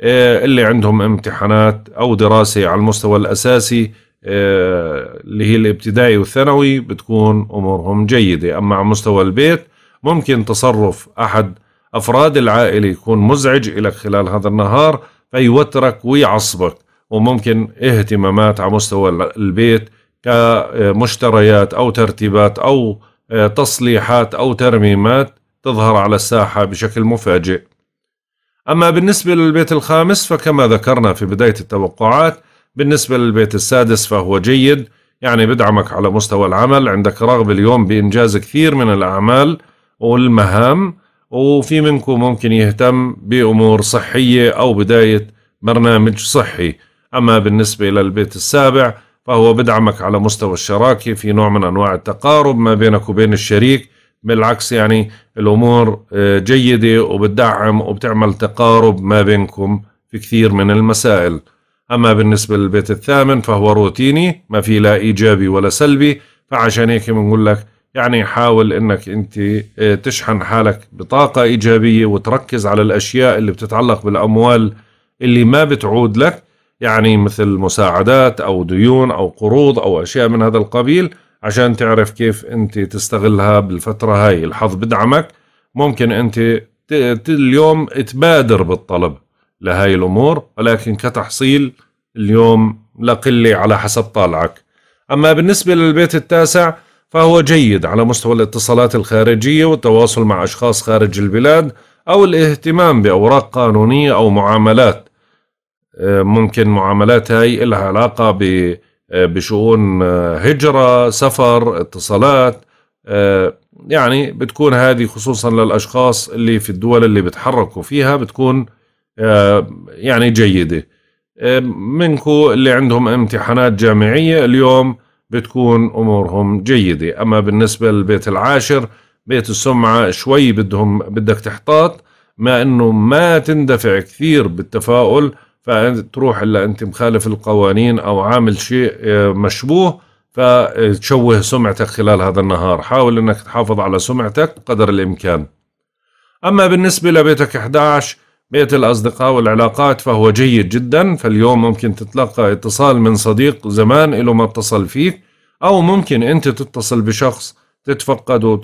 إيه، اللي عندهم امتحانات أو دراسة على المستوى الأساسي اللي هي الابتدائي والثانوي بتكون أمورهم جيدة أما على مستوى البيت ممكن تصرف أحد أفراد العائلة يكون مزعج لك خلال هذا النهار فيوترك ويعصبك وممكن اهتمامات على مستوى البيت كمشتريات أو ترتيبات أو آه، تصليحات أو ترميمات تظهر على الساحة بشكل مفاجئ أما بالنسبة للبيت الخامس فكما ذكرنا في بداية التوقعات بالنسبة للبيت السادس فهو جيد يعني بدعمك على مستوى العمل عندك رغبة اليوم بإنجاز كثير من الأعمال والمهام وفي منكم ممكن يهتم بأمور صحية أو بداية برنامج صحي أما بالنسبة إلى البيت السابع فهو بدعمك على مستوى الشراكة في نوع من أنواع التقارب ما بينك وبين الشريك بالعكس يعني الأمور آه، جيدة وبتدعم وبتعمل تقارب ما بينكم في كثير من المسائل أما بالنسبة للبيت الثامن فهو روتيني ما في لا إيجابي ولا سلبي فعشان هيك بنقول لك يعني حاول انك انت آه، تشحن حالك بطاقة ايجابية وتركز على الاشياء اللي بتتعلق بالاموال اللي ما بتعود لك يعني مثل مساعدات أو ديون أو قروض أو أشياء من هذا القبيل عشان تعرف كيف أنت تستغلها بالفترة هاي الحظ بدعمك ممكن أنت اليوم تبادر بالطلب لهاي الأمور ولكن كتحصيل اليوم لا قلة على حسب طالعك أما بالنسبة للبيت التاسع فهو جيد على مستوى الاتصالات الخارجية والتواصل مع أشخاص خارج البلاد أو الاهتمام بأوراق قانونية أو معاملات ممكن معاملات هاي لها علاقة بشؤون هجرة سفر اتصالات يعني بتكون هذه خصوصا للأشخاص اللي في الدول اللي بتحركوا فيها بتكون يعني جيدة منكو اللي عندهم امتحانات جامعية اليوم بتكون أمورهم جيدة أما بالنسبة للبيت العاشر بيت السمعة شوي بدهم بدك تحتاط ما أنه ما تندفع كثير بالتفاؤل فتروح الا انت مخالف القوانين او عامل شيء آه، مشبوه فتشوه سمعتك خلال هذا النهار حاول انك تحافظ على سمعتك قدر الامكان اما بالنسبه لبيتك 11 بيت الأصدقاء والعلاقات فهو جيد جدا فاليوم ممكن تتلقى اتصال من صديق زمان له ما اتصل فيك أو ممكن أنت تتصل بشخص تتفقده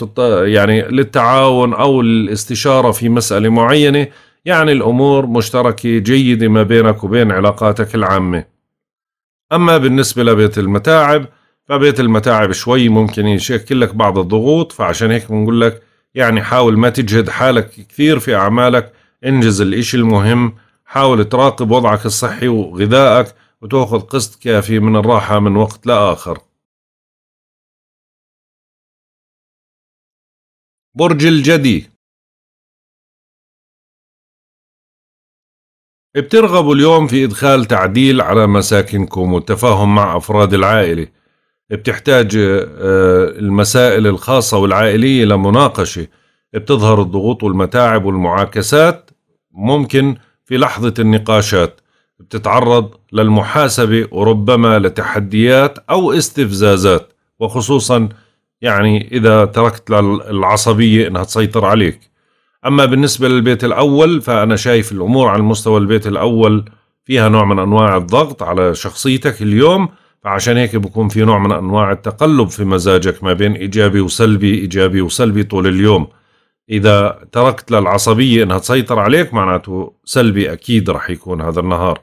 يعني للتعاون أو الاستشارة في مسألة معينة يعني الأمور مشتركة جيدة ما بينك وبين علاقاتك العامة أما بالنسبة لبيت المتاعب فبيت المتاعب شوي ممكن يشكل لك بعض الضغوط فعشان هيك بنقول لك يعني حاول ما تجهد حالك كثير في أعمالك انجز الإشي المهم حاول تراقب وضعك الصحي وغذائك وتأخذ قسط كافي من الراحة من وقت لآخر برج الجدي بترغبوا اليوم في إدخال تعديل على مساكنكم والتفاهم مع أفراد العائلة بتحتاج آه، المسائل الخاصة والعائلية لمناقشة بتظهر الضغوط والمتاعب والمعاكسات ممكن في لحظة النقاشات بتتعرض للمحاسبة وربما لتحديات أو استفزازات وخصوصا يعني إذا تركت للعصبية أنها تسيطر عليك أما بالنسبة للبيت الأول فأنا شايف الأمور على مستوى البيت الأول فيها نوع من أنواع الضغط على شخصيتك اليوم فعشان هيك بكون في نوع من أنواع التقلب في مزاجك ما بين إيجابي وسلبي إيجابي وسلبي طول اليوم إذا تركت للعصبية إنها تسيطر عليك معناته سلبي أكيد رح يكون هذا النهار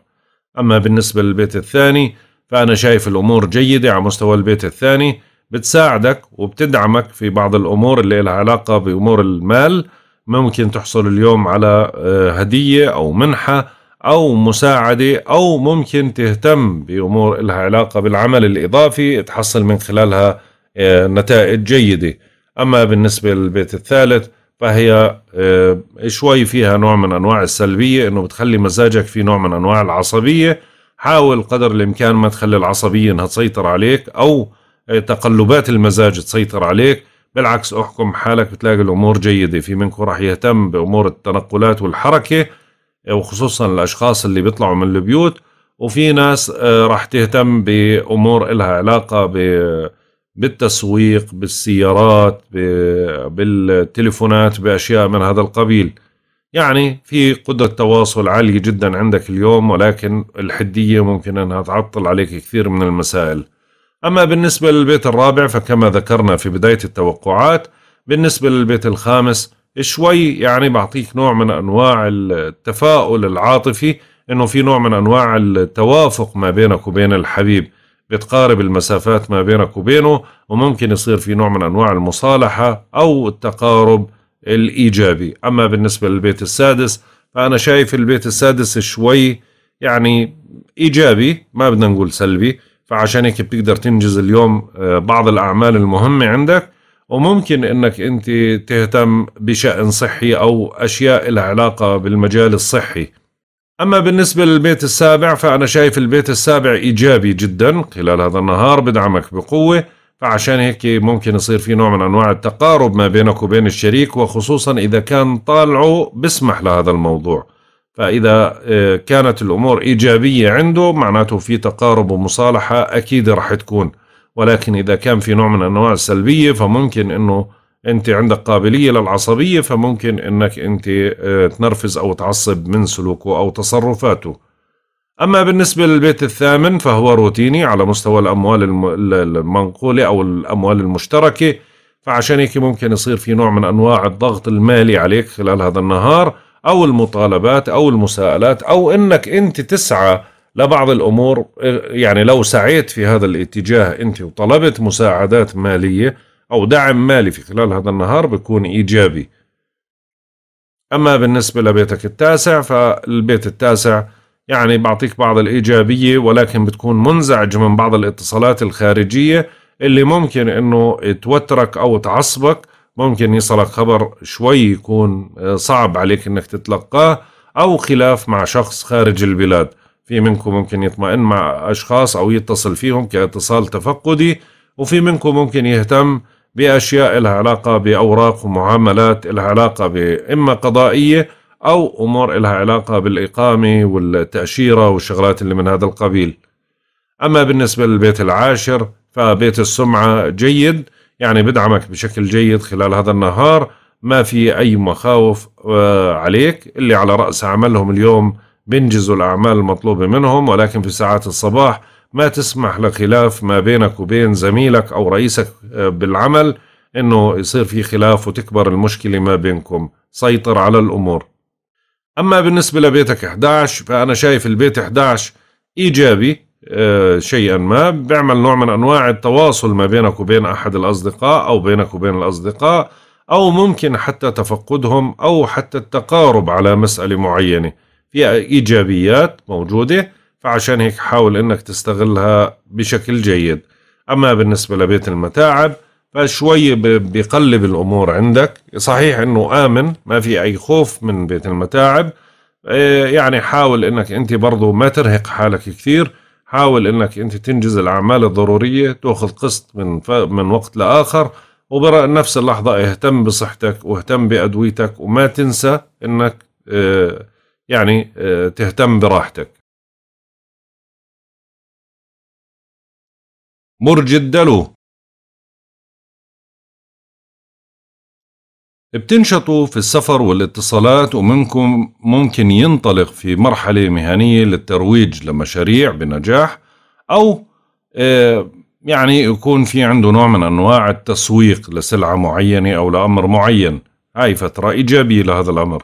أما بالنسبة للبيت الثاني فأنا شايف الأمور جيدة على مستوى البيت الثاني بتساعدك وبتدعمك في بعض الأمور اللي لها علاقة بأمور المال ممكن تحصل اليوم على آه، هدية أو منحة أو مساعدة أو ممكن تهتم بأمور لها علاقة بالعمل الإضافي تحصل من خلالها آه، نتائج جيدة أما بالنسبة للبيت الثالث فهي آه، شوي فيها نوع من أنواع السلبية أنه بتخلي مزاجك في نوع من أنواع العصبية حاول قدر الإمكان ما تخلي العصبية أنها تسيطر عليك أو تقلبات المزاج تسيطر عليك بالعكس احكم حالك بتلاقي الامور جيده في منكم راح يهتم بامور التنقلات والحركه وخصوصا الاشخاص اللي بيطلعوا من البيوت وفي ناس آه، راح تهتم بامور لها علاقه بالتسويق بالسيارات بالتليفونات باشياء من هذا القبيل يعني في قدرة تواصل عالية جدا عندك اليوم ولكن الحدية ممكن أنها تعطل عليك كثير من المسائل أما بالنسبة للبيت الرابع فكما ذكرنا في بداية التوقعات بالنسبة للبيت الخامس شوي يعني بعطيك نوع من أنواع التفاؤل العاطفي أنه في نوع من أنواع التوافق ما بينك وبين الحبيب بتقارب المسافات ما بينك وبينه وممكن يصير في نوع من أنواع المصالحة أو التقارب الإيجابي أما بالنسبة للبيت السادس فأنا شايف البيت السادس شوي يعني إيجابي ما بدنا نقول سلبي فعشان هيك بتقدر تنجز اليوم آه، بعض الاعمال المهمه عندك وممكن انك انت تهتم بشأن صحي او اشياء لها علاقه بالمجال الصحي. اما بالنسبه للبيت السابع فانا شايف البيت السابع ايجابي جدا خلال هذا النهار بدعمك بقوه فعشان هيك ممكن يصير في نوع من انواع التقارب ما بينك وبين الشريك وخصوصا اذا كان طالعه بسمح لهذا الموضوع. فإذا آه، كانت الأمور إيجابية عنده معناته في تقارب ومصالحة أكيد رح تكون ولكن إذا كان في نوع من أنواع السلبية فممكن أنه أنت عندك قابلية للعصبية فممكن أنك أنت آه، تنرفز أو تعصب من سلوكه أو تصرفاته أما بالنسبة للبيت الثامن فهو روتيني على مستوى الأموال المنقولة أو الأموال المشتركة فعشان هيك ممكن يصير في نوع من أنواع الضغط المالي عليك خلال هذا النهار او المطالبات او المساءلات او انك انت تسعى لبعض الامور يعني لو سعيت في هذا الاتجاه انت وطلبت مساعدات ماليه او دعم مالي في خلال هذا النهار بيكون ايجابي. اما بالنسبه لبيتك التاسع فالبيت التاسع يعني بعطيك بعض الايجابيه ولكن بتكون منزعج من بعض الاتصالات الخارجيه اللي ممكن انه توترك او تعصبك ممكن يصلك خبر شوي يكون آه، صعب عليك انك تتلقاه او خلاف مع شخص خارج البلاد في منكم ممكن يطمئن مع اشخاص او يتصل فيهم كاتصال تفقدي وفي منكم ممكن يهتم باشياء لها علاقه باوراق ومعاملات لها علاقه باما قضائيه او امور لها علاقه بالاقامه والتاشيره والشغلات اللي من هذا القبيل. اما بالنسبه للبيت العاشر فبيت السمعه جيد يعني بدعمك بشكل جيد خلال هذا النهار ما في أي مخاوف آه، عليك اللي على رأس عملهم اليوم بينجزوا الأعمال المطلوبة منهم ولكن في ساعات الصباح ما تسمح لخلاف ما بينك وبين زميلك أو رئيسك آه، بالعمل أنه يصير في خلاف وتكبر المشكلة ما بينكم سيطر على الأمور أما بالنسبة لبيتك 11 فأنا شايف البيت 11 إيجابي آه، شيئا ما بيعمل نوع من انواع التواصل ما بينك وبين احد الاصدقاء او بينك وبين الاصدقاء او ممكن حتى تفقدهم او حتى التقارب على مساله معينه في ايجابيات موجوده فعشان هيك حاول انك تستغلها بشكل جيد اما بالنسبه لبيت المتاعب فشوي بقلب الامور عندك صحيح انه امن ما في اي خوف من بيت المتاعب آه، يعني حاول انك انت برضو ما ترهق حالك كثير حاول انك انت تنجز الاعمال الضروريه تاخذ قسط من ف... من وقت لاخر نفس اللحظه اهتم بصحتك واهتم بادويتك وما تنسى انك اه يعني اه تهتم براحتك مرجي الدلو بتنشطوا في السفر والاتصالات ومنكم ممكن ينطلق في مرحلة مهنية للترويج لمشاريع بنجاح أو آه، يعني يكون في عنده نوع من أنواع التسويق لسلعة معينة أو لأمر معين هاي فترة إيجابية لهذا الأمر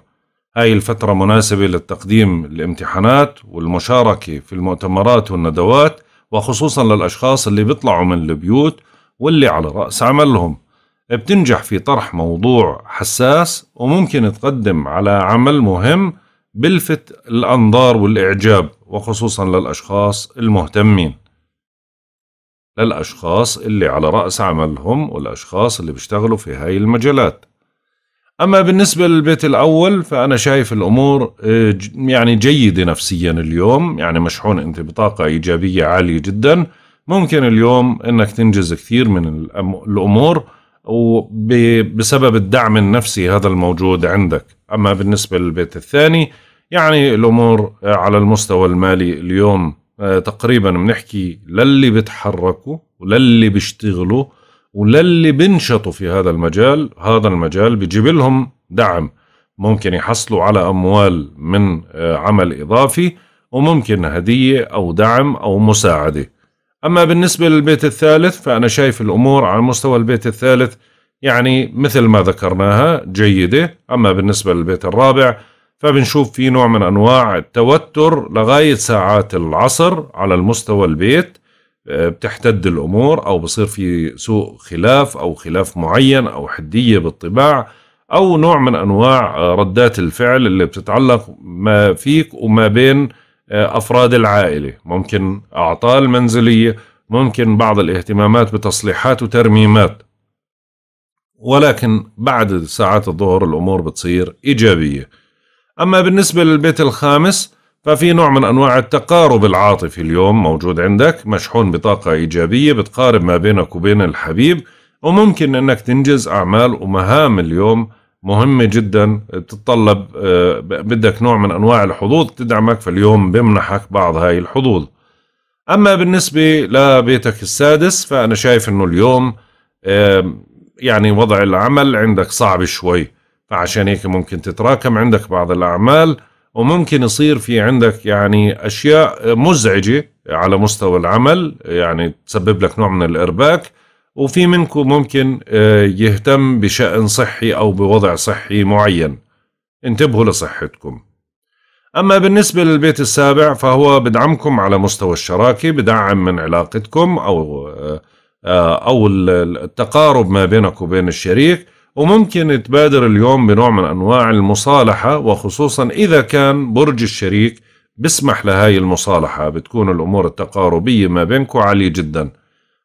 هاي الفترة مناسبة للتقديم الامتحانات والمشاركة في المؤتمرات والندوات وخصوصا للأشخاص اللي بيطلعوا من البيوت واللي على رأس عملهم بتنجح في طرح موضوع حساس وممكن تقدم على عمل مهم بلفت الأنظار والإعجاب وخصوصا للأشخاص المهتمين للأشخاص اللي على رأس عملهم والأشخاص اللي بيشتغلوا في هاي المجالات أما بالنسبة للبيت الأول فأنا شايف الأمور آه، يعني جيدة نفسيا اليوم يعني مشحون أنت بطاقة إيجابية عالية جدا ممكن اليوم أنك تنجز كثير من الأمور وبسبب الدعم النفسي هذا الموجود عندك أما بالنسبة للبيت الثاني يعني الأمور على المستوى المالي اليوم آه، تقريبا بنحكي للي بتحركوا وللي بيشتغلوا وللي بنشطوا في هذا المجال هذا المجال بيجيب لهم دعم ممكن يحصلوا على أموال من آه، عمل إضافي وممكن هدية أو دعم أو مساعدة أما بالنسبة للبيت الثالث فأنا شايف الأمور على مستوى البيت الثالث يعني مثل ما ذكرناها جيدة أما بالنسبة للبيت الرابع فبنشوف في نوع من أنواع التوتر لغاية ساعات العصر على المستوى البيت آه، بتحتد الأمور أو بصير في سوء خلاف أو خلاف معين أو حدية بالطباع أو نوع من أنواع آه، ردات الفعل اللي بتتعلق ما فيك وما بين آه، أفراد العائلة ممكن أعطال منزلية ممكن بعض الاهتمامات بتصليحات وترميمات ولكن بعد ساعات الظهر الأمور بتصير إيجابية أما بالنسبة للبيت الخامس ففي نوع من أنواع التقارب العاطفي اليوم موجود عندك مشحون بطاقة إيجابية بتقارب ما بينك وبين الحبيب وممكن أنك تنجز أعمال ومهام اليوم مهمة جدا بتتطلب آه، بدك نوع من أنواع الحظوظ تدعمك فاليوم بمنحك بعض هاي الحظوظ أما بالنسبة لبيتك السادس فأنا شايف أنه اليوم يعني وضع العمل عندك صعب شوي فعشان هيك ممكن تتراكم عندك بعض الأعمال وممكن يصير في عندك يعني أشياء مزعجة على مستوى العمل يعني تسبب لك نوع من الإرباك وفي منكم ممكن آه، يهتم بشأن صحي أو بوضع صحي معين انتبهوا لصحتكم أما بالنسبة للبيت السابع فهو بدعمكم على مستوى الشراكة بدعم من علاقتكم أو آه، آه، أو التقارب ما بينك وبين الشريك وممكن تبادر اليوم بنوع من أنواع المصالحة وخصوصا إذا كان برج الشريك بسمح لهاي المصالحة بتكون الأمور التقاربية ما بينكم عالية جدا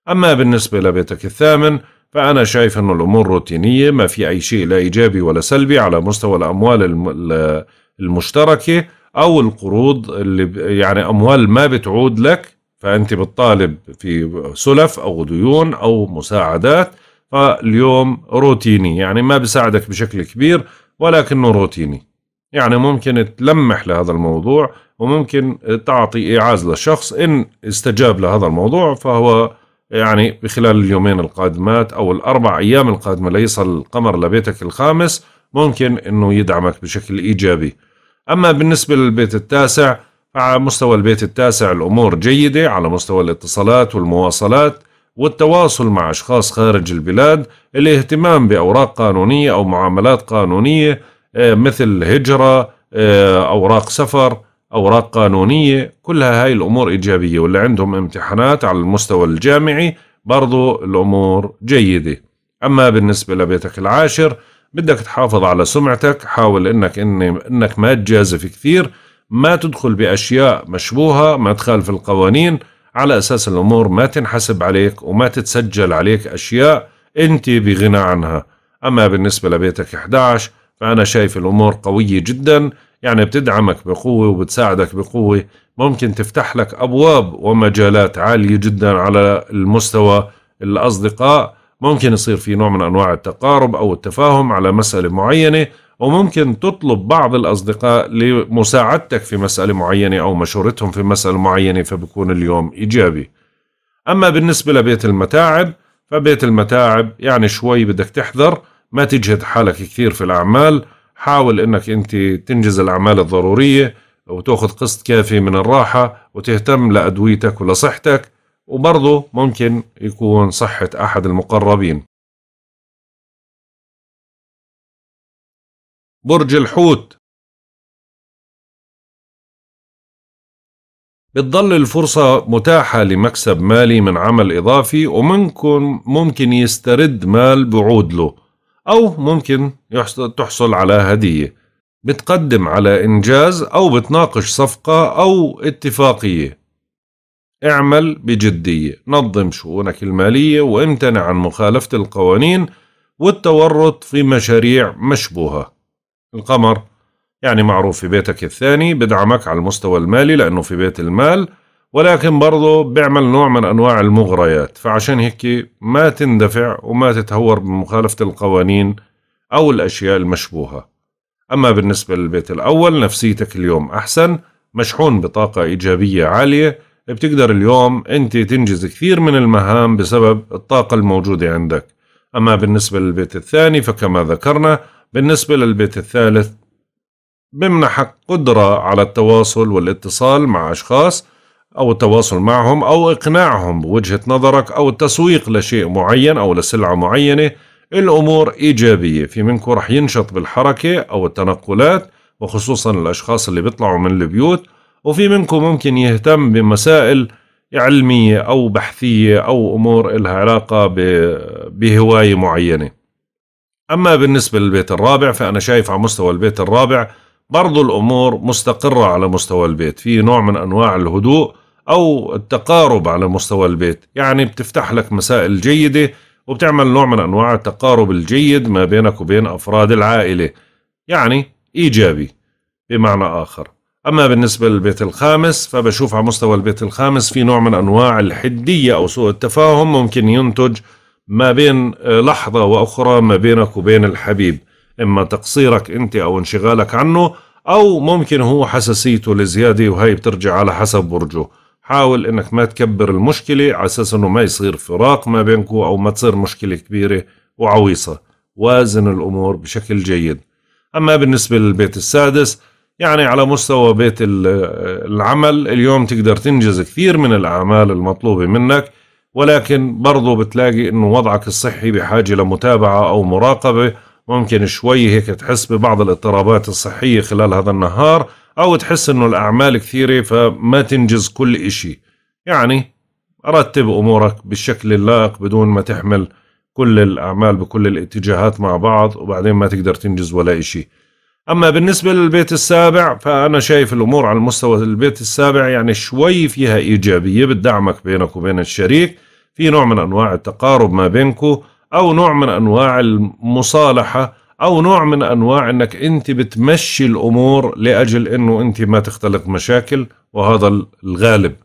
أما بالنسبة لبيتك الثامن فأنا شايف أنه الأمور روتينية ما في أي شيء لا إيجابي ولا سلبي على مستوى الأموال المشتركة أو القروض اللي يعني أموال ما بتعود لك فأنت بتطالب في سلف أو ديون أو مساعدات فاليوم روتيني يعني ما بساعدك بشكل كبير ولكنه روتيني يعني ممكن تلمح لهذا الموضوع وممكن تعطي إيعاز للشخص إن استجاب لهذا الموضوع فهو يعني بخلال اليومين القادمات أو الأربع أيام القادمة ليصل القمر لبيتك الخامس ممكن أنه يدعمك بشكل إيجابي أما بالنسبة للبيت التاسع على مستوى البيت التاسع الأمور جيدة على مستوى الاتصالات والمواصلات والتواصل مع أشخاص خارج البلاد الاهتمام بأوراق قانونية أو معاملات قانونية آه، مثل هجرة آه، أوراق سفر أوراق قانونية كلها هاي الأمور إيجابية واللي عندهم امتحانات على المستوى الجامعي برضو الأمور جيدة أما بالنسبة لبيتك العاشر بدك تحافظ على سمعتك حاول إنك, إن إنك ما تجازف كثير ما تدخل بأشياء مشبوهة ما تخالف القوانين على أساس الأمور ما تنحسب عليك وما تتسجل عليك أشياء أنت بغنى عنها أما بالنسبة لبيتك 11 فأنا شايف الأمور قوية جداً يعني بتدعمك بقوة وبتساعدك بقوة ممكن تفتح لك أبواب ومجالات عالية جدا على المستوى الأصدقاء ممكن يصير في نوع من أنواع التقارب أو التفاهم على مسألة معينة وممكن تطلب بعض الأصدقاء لمساعدتك في مسألة معينة أو مشورتهم في مسألة معينة فبكون اليوم إيجابي أما بالنسبة لبيت المتاعب فبيت المتاعب يعني شوي بدك تحذر ما تجهد حالك كثير في الأعمال حاول انك انت تنجز الاعمال الضروريه وتاخذ قسط كافي من الراحه وتهتم لادويتك ولصحتك وبرضه ممكن يكون صحه احد المقربين برج الحوت بتضل الفرصة متاحة لمكسب مالي من عمل إضافي ومنكم ممكن يسترد مال بعود له أو ممكن تحصل على هدية بتقدم على إنجاز أو بتناقش صفقة أو اتفاقية اعمل بجدية نظم شؤونك المالية وامتنع عن مخالفة القوانين والتورط في مشاريع مشبوهة القمر يعني معروف في بيتك الثاني بدعمك على المستوى المالي لأنه في بيت المال ولكن برضه بيعمل نوع من أنواع المغريات فعشان هيك ما تندفع وما تتهور بمخالفة القوانين أو الأشياء المشبوهة أما بالنسبة للبيت الأول نفسيتك اليوم أحسن مشحون بطاقة إيجابية عالية بتقدر اليوم أنت تنجز كثير من المهام بسبب الطاقة الموجودة عندك أما بالنسبة للبيت الثاني فكما ذكرنا بالنسبة للبيت الثالث بمنحك قدرة على التواصل والاتصال مع أشخاص أو التواصل معهم أو إقناعهم بوجهة نظرك أو التسويق لشيء معين أو لسلعة معينة الأمور إيجابية في منكم رح ينشط بالحركة أو التنقلات وخصوصا الأشخاص اللي بيطلعوا من البيوت وفي منكم ممكن يهتم بمسائل علمية أو بحثية أو أمور إلها علاقة بهواية معينة أما بالنسبة للبيت الرابع فأنا شايف على مستوى البيت الرابع برضو الأمور مستقرة على مستوى البيت في نوع من أنواع الهدوء أو التقارب على مستوى البيت يعني بتفتح لك مسائل جيدة وبتعمل نوع من أنواع التقارب الجيد ما بينك وبين أفراد العائلة يعني إيجابي بمعنى آخر أما بالنسبة للبيت الخامس فبشوف على مستوى البيت الخامس في نوع من أنواع الحدية أو سوء التفاهم ممكن ينتج ما بين آه، لحظة وأخرى ما بينك وبين الحبيب إما تقصيرك أنت أو انشغالك عنه أو ممكن هو حساسيته لزيادة وهي بترجع على حسب برجه حاول انك ما تكبر المشكله على اساس انه ما يصير فراق ما بينكو او ما تصير مشكله كبيره وعويصه وازن الامور بشكل جيد اما بالنسبه للبيت السادس يعني على مستوى بيت العمل اليوم تقدر تنجز كثير من الاعمال المطلوبه منك ولكن برضو بتلاقي انه وضعك الصحي بحاجه لمتابعه او مراقبه ممكن شوي هيك تحس ببعض الاضطرابات الصحيه خلال هذا النهار أو تحس إنه الأعمال كثيرة فما تنجز كل إشي يعني رتب أمورك بالشكل اللائق بدون ما تحمل كل الأعمال بكل الاتجاهات مع بعض وبعدين ما تقدر تنجز ولا إشي أما بالنسبة للبيت السابع فأنا شايف الأمور على المستوى البيت السابع يعني شوي فيها إيجابية بتدعمك بينك وبين الشريك في نوع من أنواع التقارب ما بينكو أو نوع من أنواع المصالحة او نوع من انواع انك انت بتمشي الامور لاجل انه انت ما تختلق مشاكل وهذا الغالب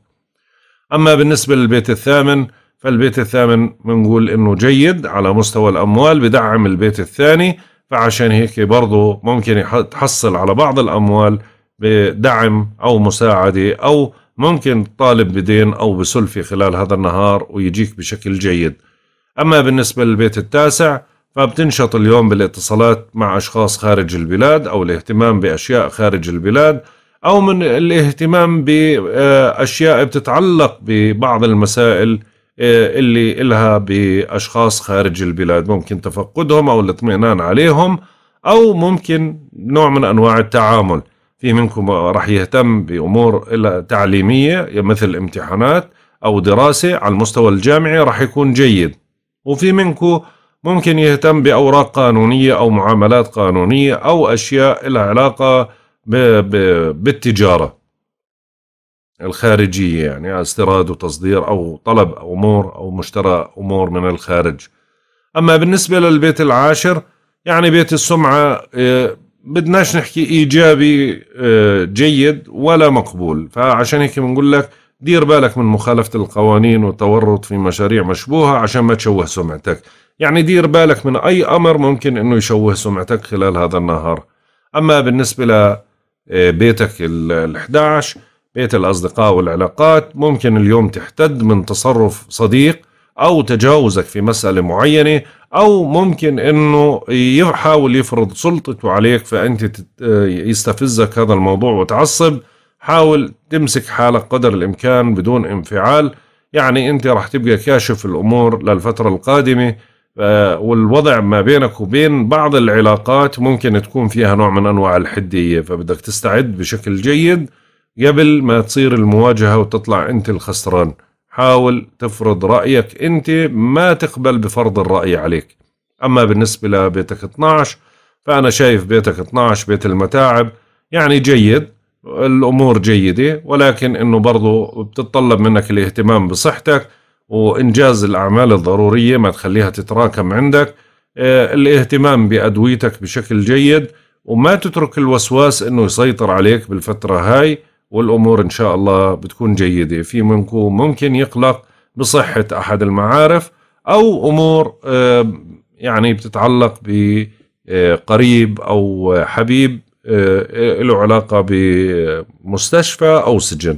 اما بالنسبه للبيت الثامن فالبيت الثامن بنقول انه جيد على مستوى الاموال بدعم البيت الثاني فعشان هيك برضه ممكن تحصل على بعض الاموال بدعم او مساعده او ممكن تطالب بدين او بسلفه خلال هذا النهار ويجيك بشكل جيد اما بالنسبه للبيت التاسع فبتنشط اليوم بالاتصالات مع أشخاص خارج البلاد أو الاهتمام بأشياء خارج البلاد أو من الاهتمام بأشياء بتتعلق ببعض المسائل آه، اللي إلها بأشخاص خارج البلاد ممكن تفقدهم أو الاطمئنان عليهم أو ممكن نوع من أنواع التعامل في منكم راح يهتم بأمور تعليمية مثل امتحانات أو دراسة على المستوى الجامعي راح يكون جيد وفي منكم ممكن يهتم بأوراق قانونية أو معاملات قانونية أو أشياء لها علاقة ب... ب... بالتجارة الخارجية يعني استيراد وتصدير أو طلب أمور أو مشترى أمور من الخارج أما بالنسبة للبيت العاشر يعني بيت السمعة آه، بدناش نحكي إيجابي آه، جيد ولا مقبول فعشان هيك بنقول لك دير بالك من مخالفة القوانين والتورط في مشاريع مشبوهة عشان ما تشوه سمعتك يعني دير بالك من أي أمر ممكن أنه يشوه سمعتك خلال هذا النهار أما بالنسبة لبيتك آه، ال11 بيت الأصدقاء والعلاقات ممكن اليوم تحتد من تصرف صديق أو تجاوزك في مسألة معينة أو ممكن أنه يحاول يفرض سلطته عليك فأنت آه، يستفزك هذا الموضوع وتعصب حاول تمسك حالك قدر الإمكان بدون انفعال يعني أنت راح تبقى كاشف الأمور للفترة القادمة آه، والوضع ما بينك وبين بعض العلاقات ممكن تكون فيها نوع من انواع الحديه فبدك تستعد بشكل جيد قبل ما تصير المواجهه وتطلع انت الخسران حاول تفرض رايك انت ما تقبل بفرض الراي عليك اما بالنسبه لبيتك 12 فانا شايف بيتك 12 بيت المتاعب يعني جيد الامور جيده ولكن انه برضه بتتطلب منك الاهتمام بصحتك وإنجاز الأعمال الضرورية ما تخليها تتراكم عندك آه، الاهتمام بأدويتك بشكل جيد وما تترك الوسواس أنه يسيطر عليك بالفترة هاي والأمور إن شاء الله بتكون جيدة في منكم ممكن يقلق بصحة أحد المعارف أو أمور آه، يعني بتتعلق بقريب آه، أو حبيب له علاقة بمستشفى أو سجن